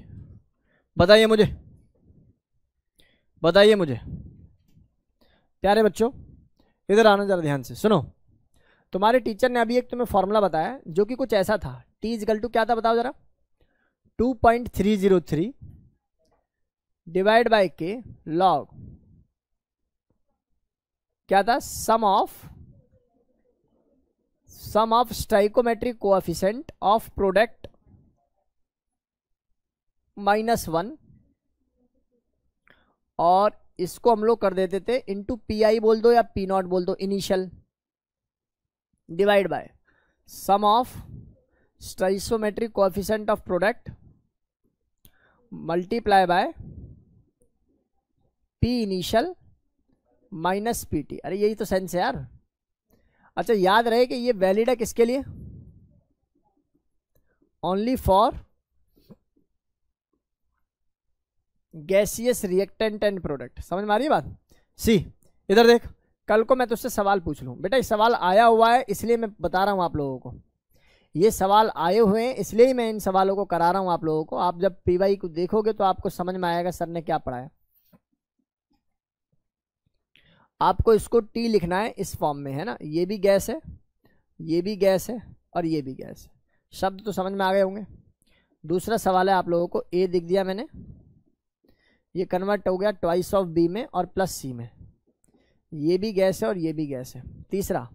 बताइए मुझे बताइए मुझे प्यारे बच्चों इधर आना ज़रा ध्यान से सुनो तुम्हारे टीचर ने अभी एक तुम्हें फॉर्मूला बताया जो कि कुछ ऐसा था टी इजकल टू क्या था बताओ ज़रा two point three zero three divide by k log क्या था sum of sum of stoichiometric coefficient of product minus one और इसको हम लोग कर देते थे इंटू पी आई बोल दो या पी नॉट बोल दो initial divide by sum of stoichiometric coefficient of product multiply by P initial minus P T अरे यही तो सेंस है यार अच्छा याद रहे कि ये वैलिड है किसके लिए only for gaseous reactant and product समझ में आ रही है बात सी इधर देख कल को मैं तुझसे सवाल पूछ लूँ बेटा ये सवाल आया हुआ है इसलिए मैं बता रहा हूँ आप लोगों को ये सवाल आए हुए हैं इसलिए ही मैं इन सवालों को करा रहा हूँ आप लोगों को आप जब पीवाई को देखोगे तो आपको समझ में आएगा सर ने क्या पढ़ाया आपको इसको टी लिखना है इस फॉर्म में है ना ये भी गैस है ये भी गैस है और ये भी गैस है शब्द तो समझ में आ गए होंगे दूसरा सवाल है आप लोगों को ए दिख दिया मैंने ये कन्वर्ट हो गया ट्वाइस ऑफ बी में और प्लस सी में ये भी गैस है और ये भी गैस है तीसरा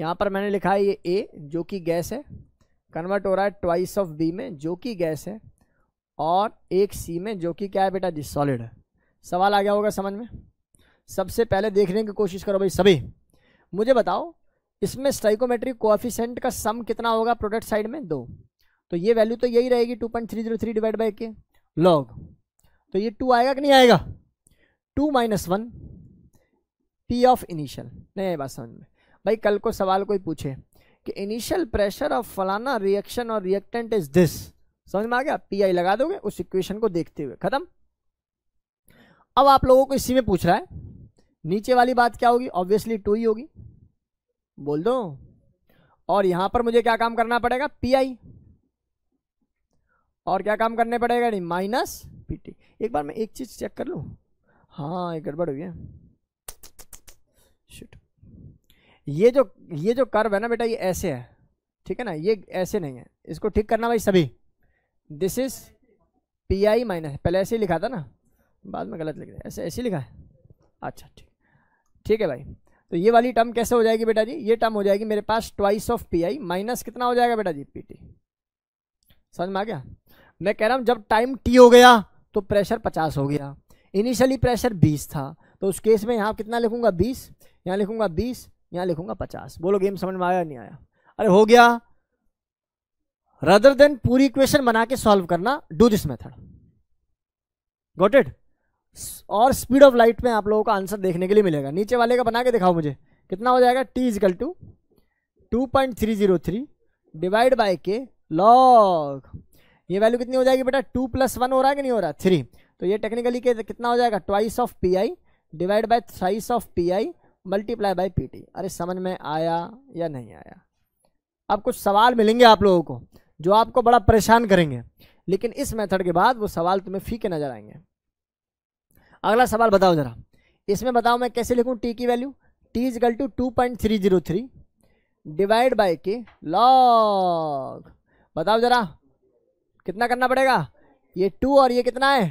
यहाँ पर मैंने लिखा है ये ए जो कि गैस है कन्वर्ट हो रहा है ट्वाइस ऑफ बी में जो कि गैस है और एक सी में जो कि क्या है बेटा जी सॉलिड है सवाल आ गया होगा समझ में सबसे पहले देखने की कोशिश करो भाई सभी मुझे बताओ इसमें स्ट्राइकोमेट्रिक कोअफिशेंट का सम कितना होगा प्रोडक्ट साइड में दो तो ये वैल्यू तो यही रहेगी two point three zero three divide by k log तो ये टू आएगा कि नहीं आएगा two minus one P of initial नहीं आई बात समझ में भाई कल को सवाल कोई पूछे कि इनिशियल प्रेशर ऑफ फलाना रिएक्शन और रिएक्टेंट इज दिस समझ में आ गया पी आई लगा दोगे उस इक्वेशन को देखते हुए खत्म अब आप लोगों को इसी में पूछ रहा है नीचे वाली बात क्या होगी ऑब्वियसली टू ही होगी बोल दो और यहां पर मुझे क्या काम करना पड़ेगा पी आई और क्या काम करने पड़ेगा नहीं माइनस पी टी एक बार मैं एक चीज़ चेक कर लूँ हाँ ये गड़बड़ हुई है शिट ये जो ये जो कर्व है ना बेटा ये ऐसे है ठीक है ना ये ऐसे नहीं है इसको ठीक करना भाई सभी this is P I minus पहले ऐसे ही लिखा था ना बाद में गलत लिख दिया ऐसे ऐसे लिखा है अच्छा ठीक ठीक है भाई तो ये वाली टर्म कैसे हो जाएगी बेटा जी ये टर्म हो जाएगी मेरे पास twice of P I minus कितना हो जाएगा बेटा जी पी टी समझ में आ गया मैं कह रहा हूँ जब टाइम टी हो गया तो प्रेशर पचास हो गया इनिशियली प्रेशर बीस था तो उस केस में यहाँ कितना लिखूंगा बीस यहाँ लिखूंगा बीस यहाँ लिखूंगा पचास बोलो गेम समझ में आया नहीं आया अरे हो गया रदर देन पूरी इक्वेशन बना के सॉल्व करना डू दिस मेथड गोटेड और स्पीड ऑफ लाइट में आप लोगों का आंसर देखने के लिए मिलेगा नीचे वाले का बना के दिखाओ मुझे कितना हो जाएगा T is two two point three zero three divide by k log ये वैल्यू कितनी हो जाएगी बेटा टू प्लस वन हो रहा है कि नहीं हो रहा थ्री तो ये टेक्निकली कितना हो जाएगा twice of P I divide by thrice of P I multiply by P T अरे समझ में आया या नहीं आया अब कुछ सवाल मिलेंगे आप लोगों को जो आपको बड़ा परेशान करेंगे लेकिन इस मेथड के बाद वो सवाल तुम्हें फीके नजर आएंगे अगला सवाल बताओ जरा इसमें बताओ मैं कैसे लिखूँ टी की value T is equal to two point three zero three divide by k log बताओ जरा कितना करना पड़ेगा ये टू और ये कितना है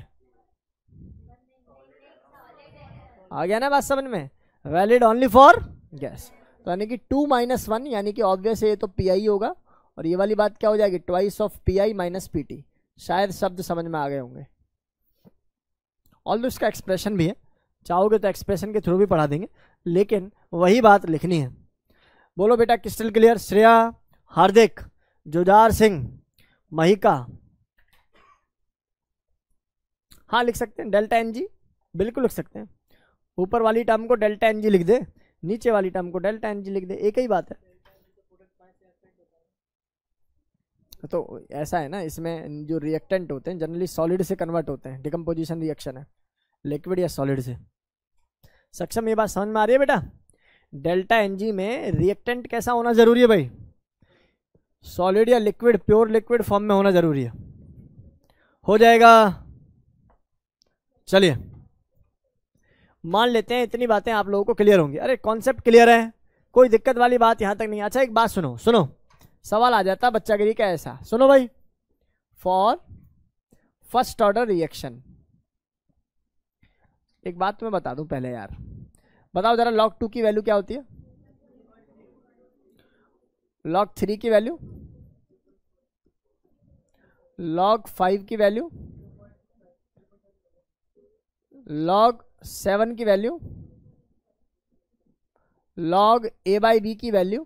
आ गया ना बात समझ में वैलिड ओनली फॉर गैस तो यानी कि टू माइनस वन यानी कि ऑब्वियस ये तो पी आई होगा और ये वाली बात क्या हो जाएगी twice of P I minus P T शायद शब्द समझ में आ गए होंगे ऑल उसका एक्सप्रेशन भी है चाहोगे तो एक्सप्रेशन के थ्रू भी पढ़ा देंगे लेकिन वही बात लिखनी है बोलो बेटा क्रिस्टल क्लियर श्रेया हार्दिक जुजार सिंह महिका हाँ लिख सकते हैं डेल्टा एन जी बिल्कुल लिख सकते हैं ऊपर वाली टर्म को डेल्टा एन जी लिख दे नीचे वाली टर्म को डेल्टा एन जी लिख दे एक ही बात है तो ऐसा है ना इसमें जो रिएक्टेंट होते हैं जनरली सॉलिड से कन्वर्ट होते हैं डिकम्पोजिशन रिएक्शन है लिक्विड या सॉलिड से सक्षम ये बात समझ में आ रही है बेटा डेल्टा एन में रिएक्टेंट कैसा होना ज़रूरी है भाई सॉलिड या लिक्विड प्योर लिक्विड फॉर्म में होना ज़रूरी है हो जाएगा चलिए मान लेते हैं इतनी बातें आप लोगों को क्लियर होंगी अरे कॉन्सेप्ट क्लियर है कोई दिक्कत वाली बात यहां तक नहीं अच्छा एक बात सुनो सुनो सवाल आ जाता बच्चागिरी का ऐसा सुनो भाई फॉर फर्स्ट ऑर्डर रिएक्शन एक बात मैं बता दूं पहले यार बताओ जरा लॉक टू की वैल्यू क्या होती है लॉक थ्री की वैल्यू लॉक फाइव की वैल्यू लॉग सेवन की value log A by B की value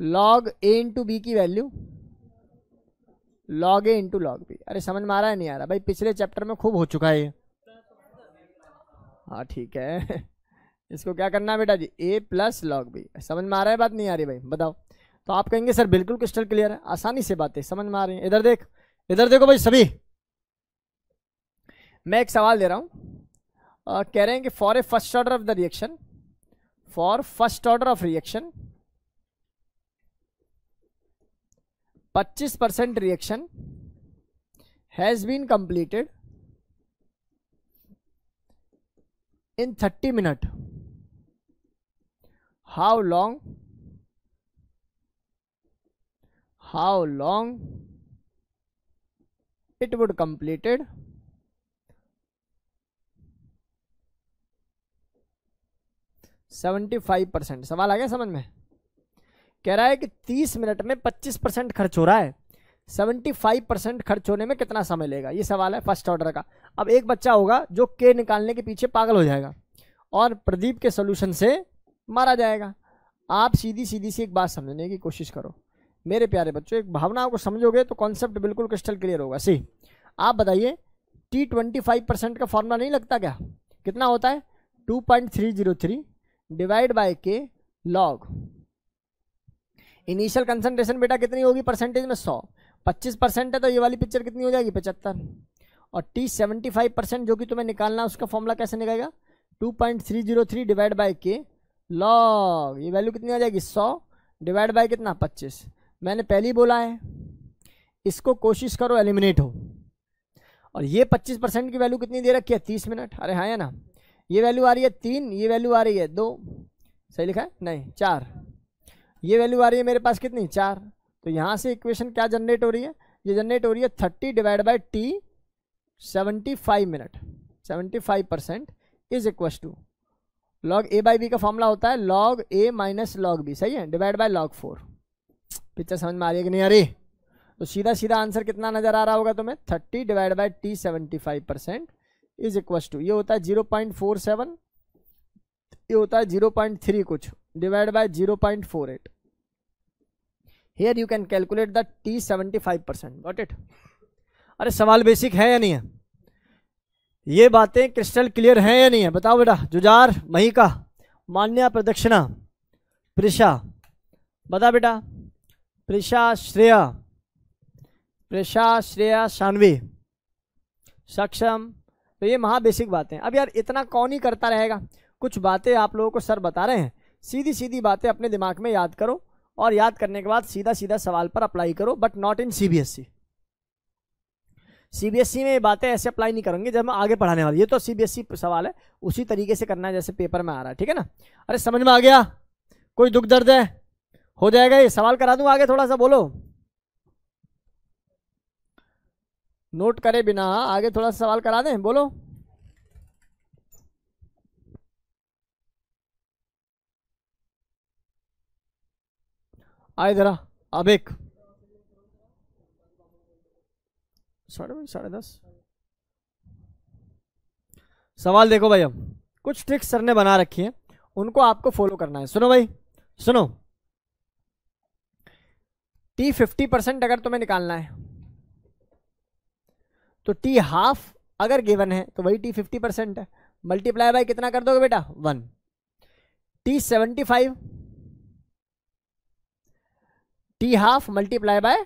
log A into B की value log A into log B अरे समझ में आ रहा है नहीं आ रहा भाई पिछले चैप्टर में खूब हो चुका है ये हाँ ठीक है [laughs] इसको क्या करना है बेटा जी ए प्लस लॉग बी समझ में आ रहा है बात नहीं आ रही भाई बताओ तो आप कहेंगे सर बिल्कुल क्रिस्टल क्लियर है आसानी से बातें समझ में आ रही है इधर देख इधर देखो भाई सभी मैं एक सवाल दे रहा हूँ कह रहे हैं कि for a first order of the reaction for first order of reaction 25 percent reaction has been completed in 30 minute how long how long it would completed seventy five percent सवाल आ गया समझ में कह रहा है कि तीस मिनट में पच्चीस परसेंट खर्च हो रहा है सेवेंटी फाइव परसेंट खर्च होने में कितना समय लेगा ये सवाल है फर्स्ट ऑर्डर का अब एक बच्चा होगा जो के निकालने के पीछे पागल हो जाएगा और प्रदीप के सोल्यूशन से मारा जाएगा आप सीधी सीधी सी एक बात समझने की कोशिश करो मेरे प्यारे बच्चों एक भावना को समझोगे तो कॉन्सेप्ट बिल्कुल क्रिस्टल क्लियर होगा सी आप बताइए टी ट्वेंटी फाइव परसेंट का फॉर्मूला नहीं लगता क्या कितना होता है two point three zero three divide by k log initial concentration बेटा कितनी होगी परसेंटेज में सौ पच्चीस परसेंट है तो ये वाली पिक्चर कितनी हो जाएगी पचहत्तर और टी सेवेंटी फाइव परसेंट जो कि तुम्हें निकालना है उसका फॉर्मूला कैसे निकलेगा two point three zero three divide by k log ये वैल्यू कितनी आ जाएगी सौ डिवाइड बाई कितना पच्चीस मैंने पहले ही बोला है इसको कोशिश करो एलिमिनेट हो और ये पच्चीस परसेंट की वैल्यू कितनी दे रखी है तीस मिनट अरे हाँ ना ये वैल्यू आ रही है तीन ये वैल्यू आ रही है दो सही लिखा है नहीं चार ये वैल्यू आ रही है मेरे पास कितनी चार तो यहाँ से इक्वेशन क्या जनरेट हो रही है ये जनरेट हो रही है thirty divide by T seventy five minute seventy five percent is equal to log A by B का फॉर्मूला होता है log A minus log B सही है divide by log four picture समझ में आ रही है कि नहीं अरे तो सीधा सीधा आंसर कितना नज़र आ रहा होगा तुम्हें thirty divide by T seventy five percent is equals to ये होता है जीरो पॉइंट फोर सेवन ये होता है जीरो पॉइंट थ्री कुछ divide by zero point four eight here you can calculate the T seventy five percent got it अरे सवाल basic है या नहीं है ये बातें क्रिस्टल क्लियर हैं या नहीं है बताओ बेटा जुजार मही का मान्या प्रदक्षिणा प्रिशा बता बेटा प्रिशा श्रेया प्रिशा श्रेया शानवी सक्षम तो ये महा बेसिक बातें अब यार इतना कौन ही करता रहेगा कुछ बातें आप लोगों को सर बता रहे हैं सीधी सीधी बातें अपने दिमाग में याद करो और याद करने के बाद सीधा सीधा सवाल पर अप्लाई करो but not in C B S ये सी बी एस में बातें ऐसे अप्लाई नहीं करूँगी जब मैं आगे पढ़ाने वाली ये तो सी बी एस सी सवाल है उसी तरीके से करना है जैसे पेपर में आ रहा है ठीक है ना अरे समझ में आ गया कोई दुख दर्द है हो जाएगा ये सवाल करा दूँ आगे थोड़ा सा बोलो नोट करे बिना आगे थोड़ा सा सवाल करा दें बोलो आए जरा अब एक साढ़े साढ़े दस सवाल देखो भाई अब कुछ ट्रिक्स सर ने बना रखी है उनको आपको फॉलो करना है सुनो भाई सुनो टी फिफ्टी परसेंट अगर तुम्हें निकालना है तो टी हाफ अगर गिवन है तो वही टी फिफ्टी परसेंट है मल्टीप्लाई बाय कितना कर दोगे बेटा one T seventy five T half multiply by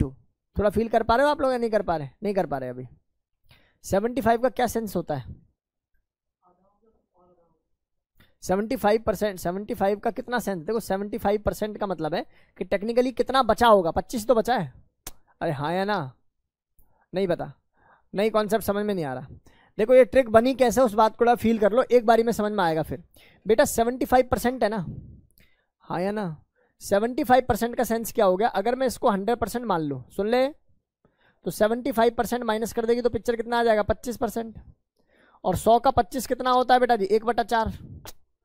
two थोड़ा फील कर पा रहे हो आप लोग नहीं कर पा रहे नहीं कर पा रहे अभी सेवेंटी फाइव का क्या सेंस होता है seventy five percent seventy five का कितना सेंस देखो सेवेंटी फाइव परसेंट का मतलब है कि टेक्निकली कितना बचा होगा पच्चीस तो बचा है अरे हाँ या ना नहीं पता नहीं कॉन्सेप्ट समझ में नहीं आ रहा देखो ये ट्रिक बनी कैसे उस बात को फील कर लो एक बारी में समझ में आएगा फिर बेटा सेवेंटी फाइव परसेंट है ना हाँ या ना सेवेंटी फाइव परसेंट का सेंस क्या हो गया अगर मैं इसको हंड्रेड परसेंट मान लूँ सुन ले तो सेवेंटी फाइव परसेंट माइनस कर देगी तो पिक्चर कितना आ जाएगा पच्चीस परसेंट और सौ का पच्चीस कितना होता है बेटा जी एक बटा चार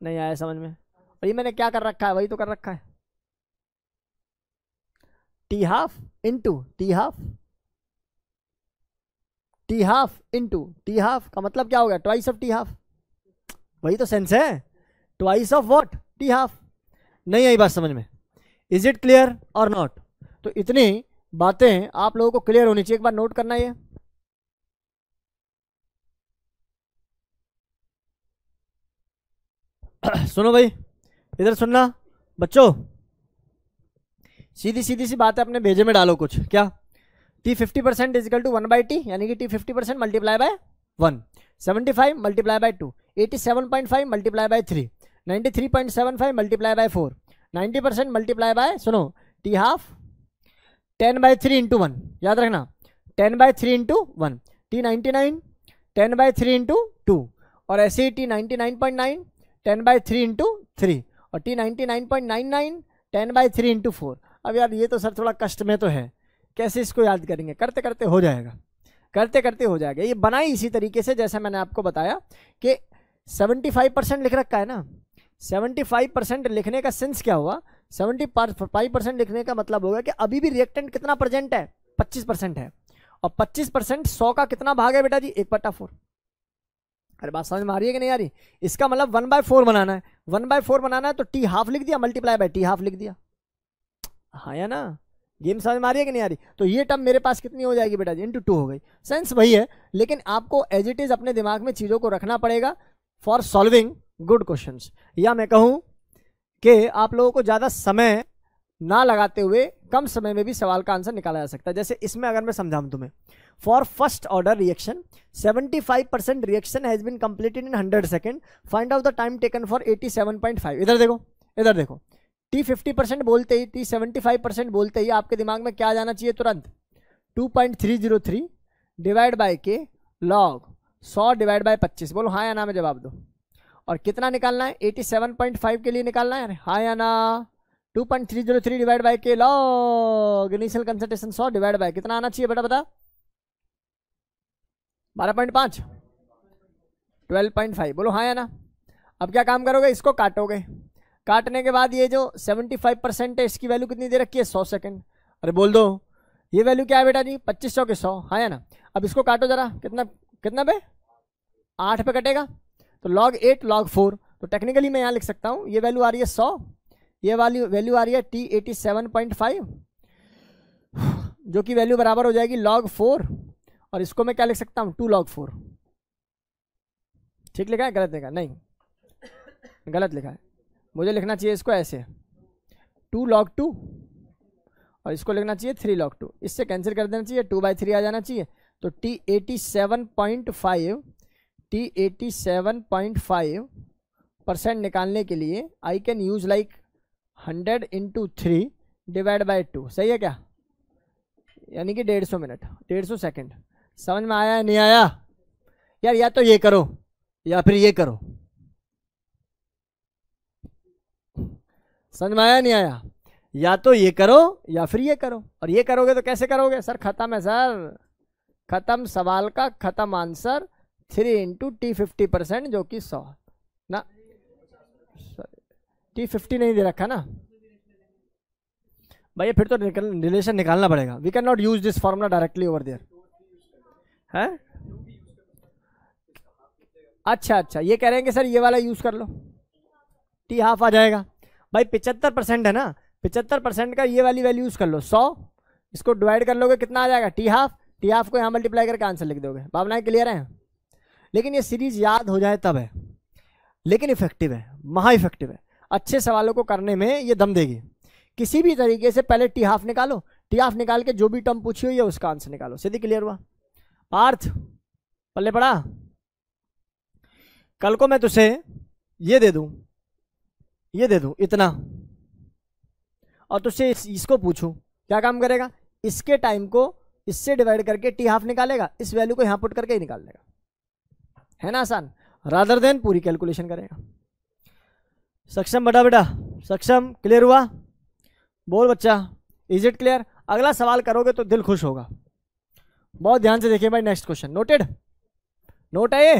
नहीं आया समझ में और ये मैंने क्या कर रखा है वही तो कर रखा है T half into T half T half into T half का मतलब क्या हो गया ट्वाइस ऑफ टी हाफ वही तो सेंस है twice of what T half नहीं आई बात समझ में is it clear or not तो इतनी बातें आप लोगों को क्लियर होनी चाहिए एक बार नोट करना ये [coughs] सुनो भाई इधर सुनना बच्चों सीधी सीधी सी बातें अपने भेजे में डालो कुछ क्या T fifty percent is equal to one by T यानी कि T fifty percent multiply by one seventy five multiply by two eighty seven point five multiply by three ninety three point seven five multiply by four ninety percent multiply by सुनो T half ten by three into one याद रखना ten by three into one T ninety nine ten by three into two और ऐसे ही T ninety nine point nine ten by three into three और T ninety nine point nine nine ten by three into four अब यार ये तो sir थोड़ा कष्ट में तो है कैसे इसको याद करेंगे करते करते हो जाएगा करते करते हो जाएगा ये बनाई इसी तरीके से जैसा मैंने आपको बताया कि 75 परसेंट लिख रखा है ना 75 परसेंट लिखने का सेंस क्या हुआ 75 परसेंट लिखने का मतलब होगा कि अभी भी रिएक्टेंट कितना परसेंट है 25 परसेंट है और 25 परसेंट सौ का कितना भाग है बेटा जी एक बट्टा फोर अरे बात समझ में आ रही है कि नहीं आ रही इसका मतलब वन बाय फोर बनाना है वन बाय फोर बनाना है तो टी हाफ लिख दिया मल्टीप्लाई बाय टी हाफ लिख दिया हाँ या ना गेम समझ में आ रही है कि नहीं आ रही तो ये टर्म मेरे पास कितनी हो जाएगी बेटा जी इंटू टू हो गई सेंस वही है लेकिन आपको एज इट इज़ अपने दिमाग में चीज़ों को रखना पड़ेगा फॉर सॉल्विंग गुड क्वेश्चन या मैं कहूँ कि आप लोगों को ज़्यादा समय ना लगाते हुए कम समय में भी सवाल का आंसर निकाला जा सकता है जैसे इसमें अगर मैं समझाऊँ तुम्हें for first order reaction 75 percent reaction has been completed in 100 second find out the time taken for 87.5 इधर देखो इधर देखो टी फिफ्टी परसेंट बोलते ही टी सेवेंटी फाइव परसेंट बोलते ही आपके दिमाग में क्या जाना चाहिए तुरंत two point three zero three divide by k log सौ डिवाइड बाई पच्चीस बोलो हाँ या ना में जवाब दो और कितना निकालना है एटी सेवन पॉइंट फाइव के लिए निकालना है हाँ या ना two point three zero three divide by k log initial consultation सौ डिवाइड बाई कितना आना चाहिए बेटा बता बारह पॉइंट पाँच ट्वेल्व पॉइंट फाइव बोलो हाँ या ना अब क्या काम करोगे इसको काटोगे काटने के बाद ये जो सेवेंटी फाइव परसेंट है इसकी वैल्यू कितनी दे रखी है सौ सेकेंड अरे बोल दो ये वैल्यू क्या है बेटा जी पच्चीस सौ के सौ हाँ है ना अब इसको काटो जरा कितना कितना पे आठ पे कटेगा तो लॉग एट लॉग फोर तो टेक्निकली मैं यहाँ लिख सकता हूँ ये वैल्यू आ रही है सौ ये वाली वैल्यू आ रही है T eighty seven point five जो कि वैल्यू बराबर हो जाएगी लॉग फोर और इसको मैं क्या लिख सकता हूँ टू लॉग फोर ठीक लिखा है गलत लिखा नहीं गलत लिखा है मुझे लिखना चाहिए इसको ऐसे टू लॉग टू और इसको लिखना चाहिए थ्री लॉग टू इससे कैंसिल कर देना चाहिए टू बाई थ्री आ जाना चाहिए तो T eighty seven point five T eighty seven point five percent निकालने के लिए I can use like hundred into three divide by two सही है क्या यानी कि डेढ़ सौ मिनट डेढ़ सौ सेकेंड समझ में आया नहीं आया यार या तो ये करो या फिर ये करो समझ में आया नहीं आया या तो ये करो या फिर ये करो और ये करोगे तो कैसे करोगे सर ख़त्म है सर ख़त्म सवाल का ख़त्म answer three into T fifty percent जो कि सौ ना टी फिफ्टी नहीं दे रखा ना भैया फिर तो निकल रिलेशन निकालना पड़ेगा we can not use this formula directly over there है अच्छा अच्छा ये कह रहे हैं कि सर ये वाला यूज़ कर लो टी हाफ आ जाएगा भाई पिचहत्तर परसेंट है ना पिचहत्तर परसेंट का ये वाली वैल्यू यूज़ कर लो सौ इसको डिवाइड कर लोगे कितना आ जाएगा टी हाफ टी हाफ को यहाँ मल्टीप्लाई करके आंसर लिख दोगे भावनाएं क्लियर हैं लेकिन ये सीरीज याद हो जाए तब है लेकिन इफेक्टिव है महा इफेक्टिव है अच्छे सवालों को करने में ये दम देगी किसी भी तरीके से पहले टी हाफ निकालो टी हाफ निकाल के जो भी टर्म पूछी हुई है उसका आंसर निकालो सीधी क्लियर हुआ पार्थ पल्ले पड़ा कल को मैं तुझे ये दे दूं ये दे दू इतना और तुझसे इस, इसको पूछू क्या काम करेगा इसके टाइम को इससे डिवाइड करके टी हाफ निकालेगा इस वैल्यू को यहां पुट करके ही निकाल लेगा है ना आसान रादर देन पूरी कैलकुलेशन करेगा सक्षम बटा बेटा सक्षम क्लियर हुआ बोल बच्चा इज इट क्लियर अगला सवाल करोगे तो दिल खुश होगा बहुत ध्यान से देखिए भाई नेक्स्ट क्वेश्चन नोटेड नोट है ये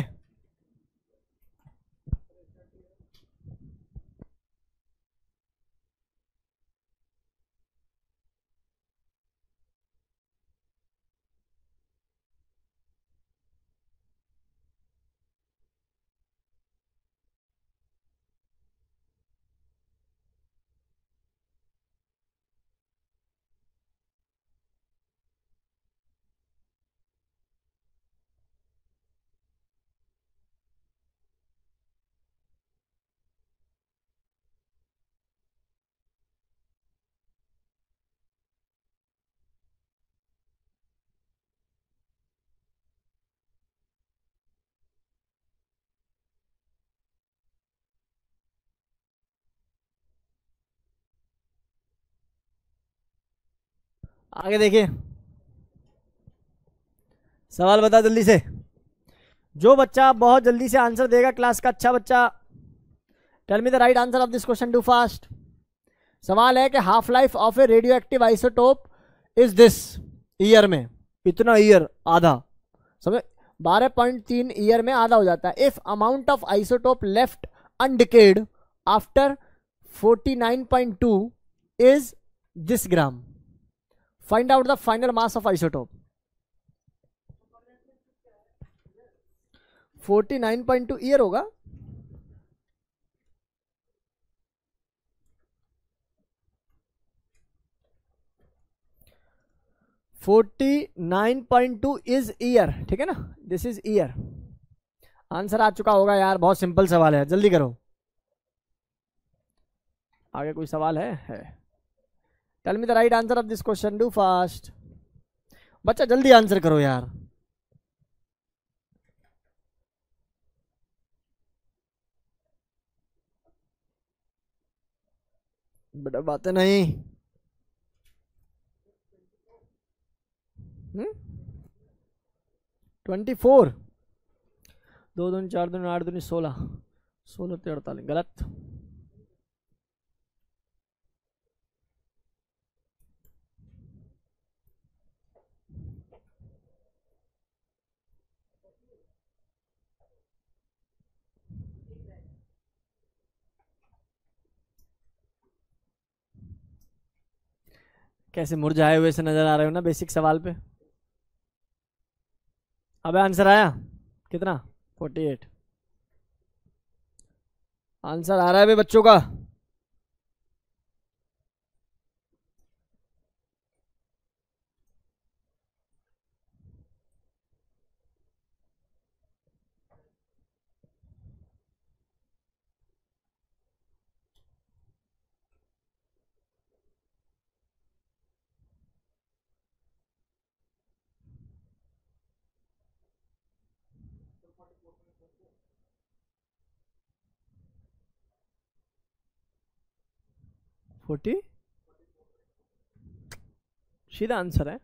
आगे देखिए सवाल बता जल्दी से जो बच्चा बहुत जल्दी से आंसर देगा क्लास का अच्छा बच्चा tell me the right answer of this question do fast सवाल है कि half life of a radio active isotope is this year में इतना ईयर आधा समझ बारह पॉइंट तीन ईयर में आधा हो जाता है if amount of isotope left undecayed after forty nine point two is this gram find out the final mass of isotope 49.2 year होगा forty nine point two is year ठीक है ना दिस इज ईयर आंसर आ चुका होगा यार बहुत simple सवाल है जल्दी करो आगे कोई सवाल है है tell me the right answer of this question do fast बच्चा जल्दी आंसर करो यार बेटा बातें नहीं ट्वेंटी फोर दो दून चार दिन आठ दून सोलह सोलह तेरह अड़तालीस गलत कैसे मुरझाए हुए से नज़र आ रहे हो ना बेसिक सवाल पे अब आंसर आया कितना फोर्टी एट आंसर आ रहा है बच्चों का फोर्टी सीधा आंसर है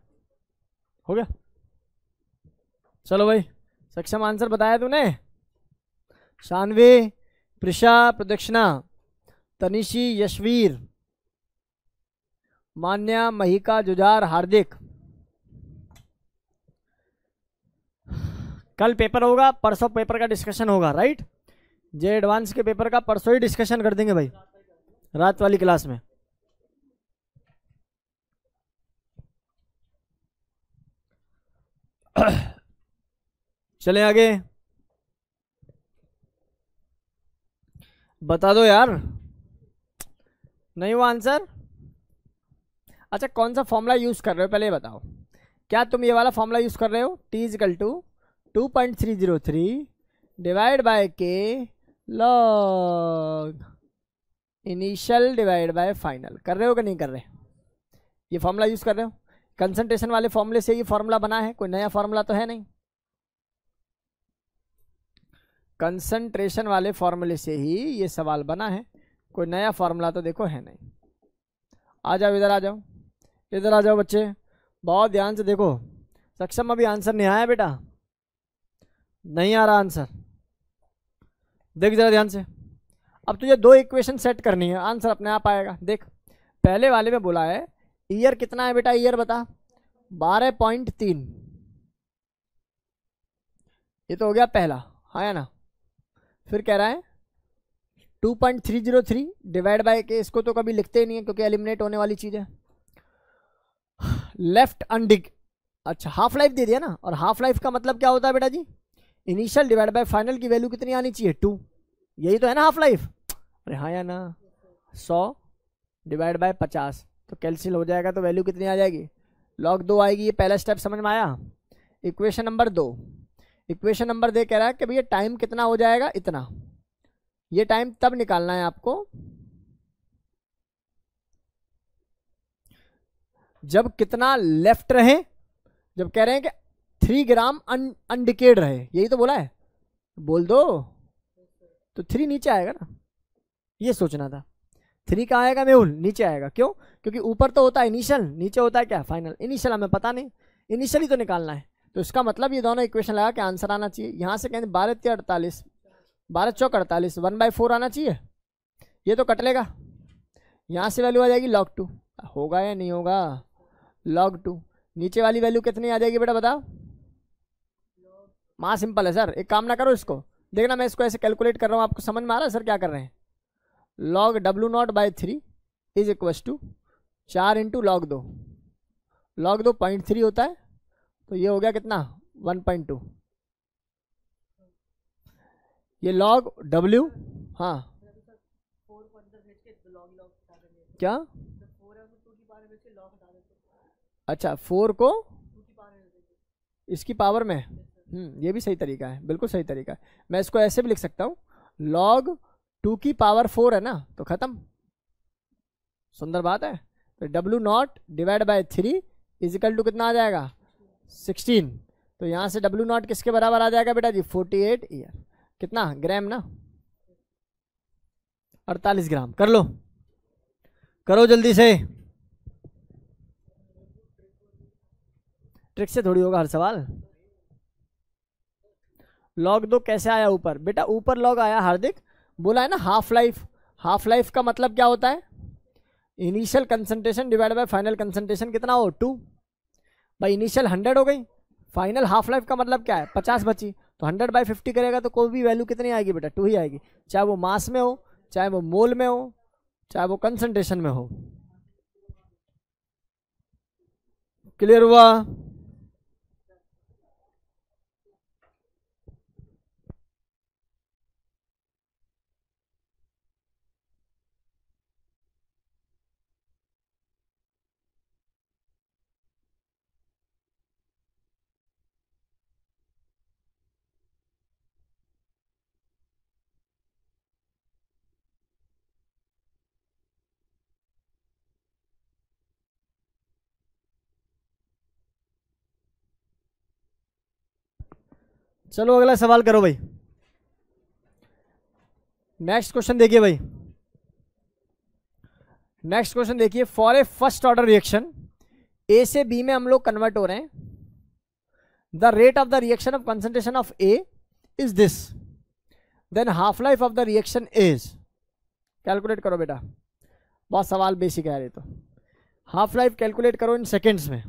हो गया चलो भाई सक्षम आंसर बताया तूने शानवे प्रिशा प्रदक्षिणा तनिषी यशवीर मान्या महिका जुजार हार्दिक कल पेपर होगा परसों पेपर का डिस्कशन होगा राइट जे एडवांस के पेपर का परसों ही डिस्कशन कर देंगे भाई रात वाली क्लास में चले आगे बता दो यार नहीं वो आंसर अच्छा कौन सा फॉर्मूला यूज़ कर रहे हो पहले बताओ क्या तुम ये वाला फॉर्मूला यूज़ कर रहे हो T is equal to two point three zero three divide by k log initial divide by final कर रहे हो कि नहीं कर रहे ये फॉर्मूला यूज़ कर रहे हो कंसंट्रेशन वाले फॉर्मूले से ये फॉर्मूला बना है कोई नया फॉर्मूला तो है नहीं कंसंट्रेशन वाले फॉर्मूले से ही ये सवाल बना है कोई नया फार्मूला तो देखो है नहीं आ जाओ इधर आ जाओ इधर आ जाओ बच्चे बहुत ध्यान से देखो सक्षम अभी आंसर नहीं आया बेटा नहीं आ रहा आंसर देख जरा ध्यान से अब तुझे दो इक्वेशन सेट करनी है आंसर अपने आप आएगा देख पहले वाले में बोला है ईयर कितना है बेटा ईयर बता बारह पॉइंट तीन ये तो हो गया पहला हाँ या ना फिर कह रहा है two point three zero three divide by के इसको तो कभी लिखते ही नहीं है क्योंकि एलिमिनेट होने वाली चीज़ है लेफ्ट अनडिक अच्छा हाफ लाइफ दे दिया ना और हाफ लाइफ का मतलब क्या होता है बेटा जी इनिशियल डिवाइड बाय फाइनल की वैल्यू कितनी आनी चाहिए टू यही तो है ना हाफ लाइफ अरे हाँ या ना सौ डिवाइड बाय पचास तो कैंसिल हो जाएगा तो वैल्यू कितनी आ जाएगी लॉग दो आएगी ये पहला स्टेप समझ में आया इक्वेशन नंबर दो इक्वेशन नंबर दे कह रहा है कि भैया टाइम कितना हो जाएगा इतना ये टाइम तब निकालना है आपको जब कितना लेफ्ट रहे जब कह रहे हैं कि थ्री ग्राम अन अनडिकेड रहे यही तो बोला है बोल दो तो थ्री नीचे आएगा ना ये सोचना था थ्री का आएगा मेहुल नीचे आएगा क्यों क्योंकि ऊपर तो होता है इनिशियल नीचे होता है क्या फाइनल इनिशियल हमें पता नहीं इनिशियल ही तो निकालना है तो इसका मतलब ये दोनों इक्वेशन लगा के आंसर आना चाहिए यहाँ से कहें बारह तीन अड़तालीस बारह चौक अड़तालीस वन बाई फोर आना चाहिए ये तो कट लेगा यहाँ से वैल्यू आ जाएगी लॉग टू होगा या नहीं होगा लॉग टू नीचे वाली वैल्यू कितनी आ जाएगी बेटा बताओ माँ सिंपल है सर एक काम ना करो इसको देखना मैं इसको ऐसे कैलकुलेट कर रहा हूँ आपको समझ में आ रहा है सर क्या कर रहे हैं log W naught by three is equals to चार इंटू लॉग दो लॉग दो पॉइंट थ्री होता है तो ये हो गया कितना 1.2 ये लॉग डब्ल्यू हाँ क्या अच्छा फोर को इसकी पावर में हम्म ये भी सही तरीका है बिल्कुल सही तरीका है मैं इसको ऐसे भी लिख सकता हूँ लॉग टू की पावर फोर है ना तो ख़त्म सुंदर बात है तो W naught divide by three is equal to कितना आ जाएगा सिक्सटीन तो यहाँ से डब्ल्यू नॉट किसके बराबर आ जाएगा बेटा जी फोर्टी एट ईयर कितना ग्राम ना अड़तालीस ग्राम कर लो करो जल्दी से ट्रिक से थोड़ी होगा हर सवाल लॉग दो कैसे आया ऊपर बेटा ऊपर लॉग आया हार्दिक बोला है ना हाफ लाइफ हाफ लाइफ का मतलब क्या होता है initial concentration divide by final concentration कितना हो टू भाई इनिशियल हंड्रेड हो गई फाइनल हाफ लाइफ का मतलब क्या है पचास बची तो हंड्रेड बाई फिफ्टी करेगा तो कोई भी वैल्यू कितनी आएगी बेटा टू ही आएगी चाहे वो मास में हो चाहे वो मोल में हो चाहे वो कंसनट्रेशन में हो क्लियर हुआ चलो अगला सवाल करो भाई नेक्स्ट क्वेश्चन देखिए भाई नेक्स्ट क्वेश्चन देखिए for a first order reaction A से बी में हम लोग कन्वर्ट हो रहे हैं the rate of the reaction of concentration of A is this then half life of the reaction is calculate करो बेटा बहुत सवाल बेसिक है यार ये तो हाफ लाइफ कैलकुलेट करो इन सेकेंड्स में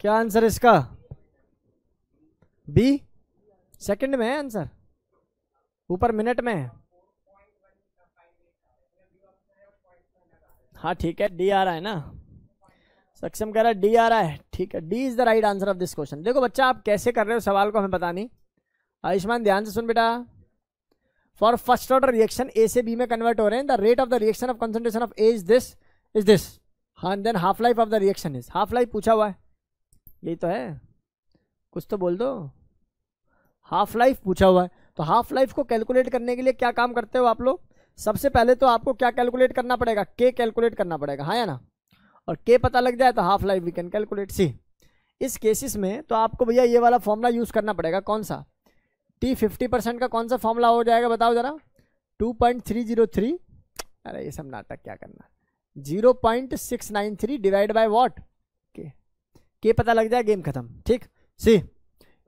क्या आंसर इसका बी सेकंड में है आंसर ऊपर मिनट में है हाँ ठीक है डी आ रहा है ना सक्षम कह रहा है डी आ रहा है ठीक है D is the right answer of this question देखो बच्चा आप कैसे कर रहे हो सवाल को हमें पता नहीं आयुष्मान ध्यान से सुन बेटा for first order reaction A से बी में कन्वर्ट हो रहे हैं the rate of the reaction of concentration of A is this is this हाँ then half life of the reaction is half life पूछा हुआ है यही तो है कुछ तो बोल दो हाफ लाइफ पूछा हुआ है तो हाफ लाइफ को कैलकुलेट करने के लिए क्या काम करते हो आप लोग सबसे पहले तो आपको क्या कैलकुलेट करना पड़ेगा के कैलकुलेट करना पड़ेगा हाँ या ना और के पता लग जाए तो half life we can calculate सी इस केसेस में तो आपको भैया ये वाला फॉर्मूला यूज़ करना पड़ेगा कौन सा टी फिफ्टी परसेंट का कौन सा फॉर्मूला हो जाएगा बताओ ज़रा two point three zero three अरे ये सब नाटक क्या करना zero point six nine three divide by what के पता लग जाए गेम खत्म ठीक सी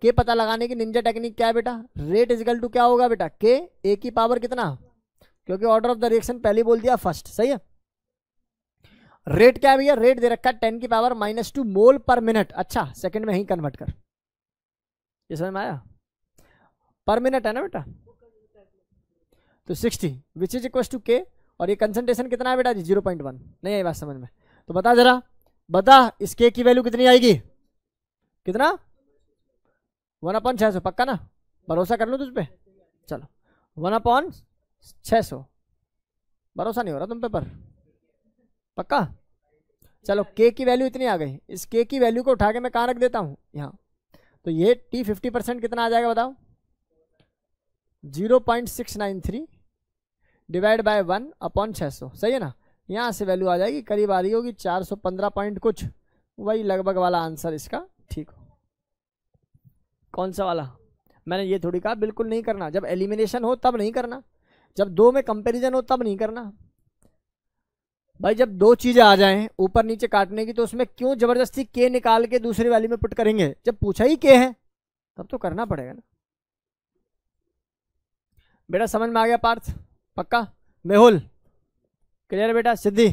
के पता लगाने की निंजा टेक्निक क्या है बेटा रेट इजिकल टू क्या होगा बेटा के ए की पावर कितना क्योंकि ऑर्डर ऑफ द रिएक्शन पहले बोल दिया फर्स्ट सही है रेट क्या भैया रेट दे रखा टेन की पावर माइनस टू मोल पर मिनट अच्छा सेकंड में ही कन्वर्ट कर ये समझ में आया पर मिनट है ना बेटा तो sixty which is equal to के और ये कंसेंट्रेशन कितना है बेटा जी जीरो पॉइंट वन नहीं आई बात समझ में तो बता जरा बता इस के की वैल्यू कितनी आएगी कितना वन अपॉन छः सौ पक्का ना भरोसा कर लो तुझ पर चलो वन अपॉन छः सौ भरोसा नहीं हो रहा तुम पे पर पक्का चलो के की वैल्यू इतनी आ गई इस के की वैल्यू को उठा के मैं कहाँ रख देता हूँ यहाँ तो ये टी फिफ्टी परसेंट कितना आ जाएगा बताओ zero point six nine three divide by one upon छः सौ सही है ना यहाँ से वैल्यू आ जाएगी करीब आ रही होगी चार सौ पंद्रह पॉइंट कुछ वही लगभग वाला आंसर इसका ठीक हो कौन सा वाला मैंने ये थोड़ी कहा बिल्कुल नहीं करना जब एलिमिनेशन हो तब नहीं करना जब दो में कंपेरिजन हो तब नहीं करना भाई जब दो चीज़ें आ जाएं ऊपर नीचे काटने की तो उसमें क्यों ज़बरदस्ती के निकाल के दूसरी वाली में पुट करेंगे जब पूछा ही के है तब तो करना पड़ेगा ना बेटा समझ में आ गया पार्थ पक्का मेहुल क्लियर बेटा सिद्धि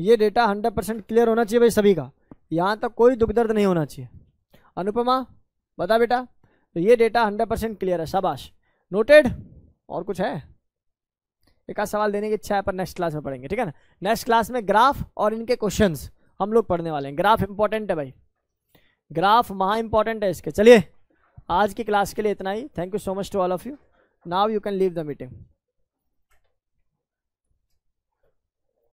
ये डेटा हंड्रेड परसेंट क्लियर होना चाहिए भाई सभी का यहाँ तक कोई दुख दर्द नहीं होना चाहिए अनुपमा बता बेटा तो ये डेटा हंड्रेड परसेंट क्लियर है शाबाश नोटेड और कुछ है एक आध सवाल देने की इच्छा है पर नेक्स्ट क्लास में पढ़ेंगे ठीक है ना नेक्स्ट क्लास में ग्राफ और इनके क्वेश्चन हम लोग पढ़ने वाले हैं ग्राफ इंपॉर्टेंट है भाई ग्राफ महा इंपॉर्टेंट है इसके चलिए आज की क्लास के लिए इतना ही thank you so much to all of you now you can leave the meeting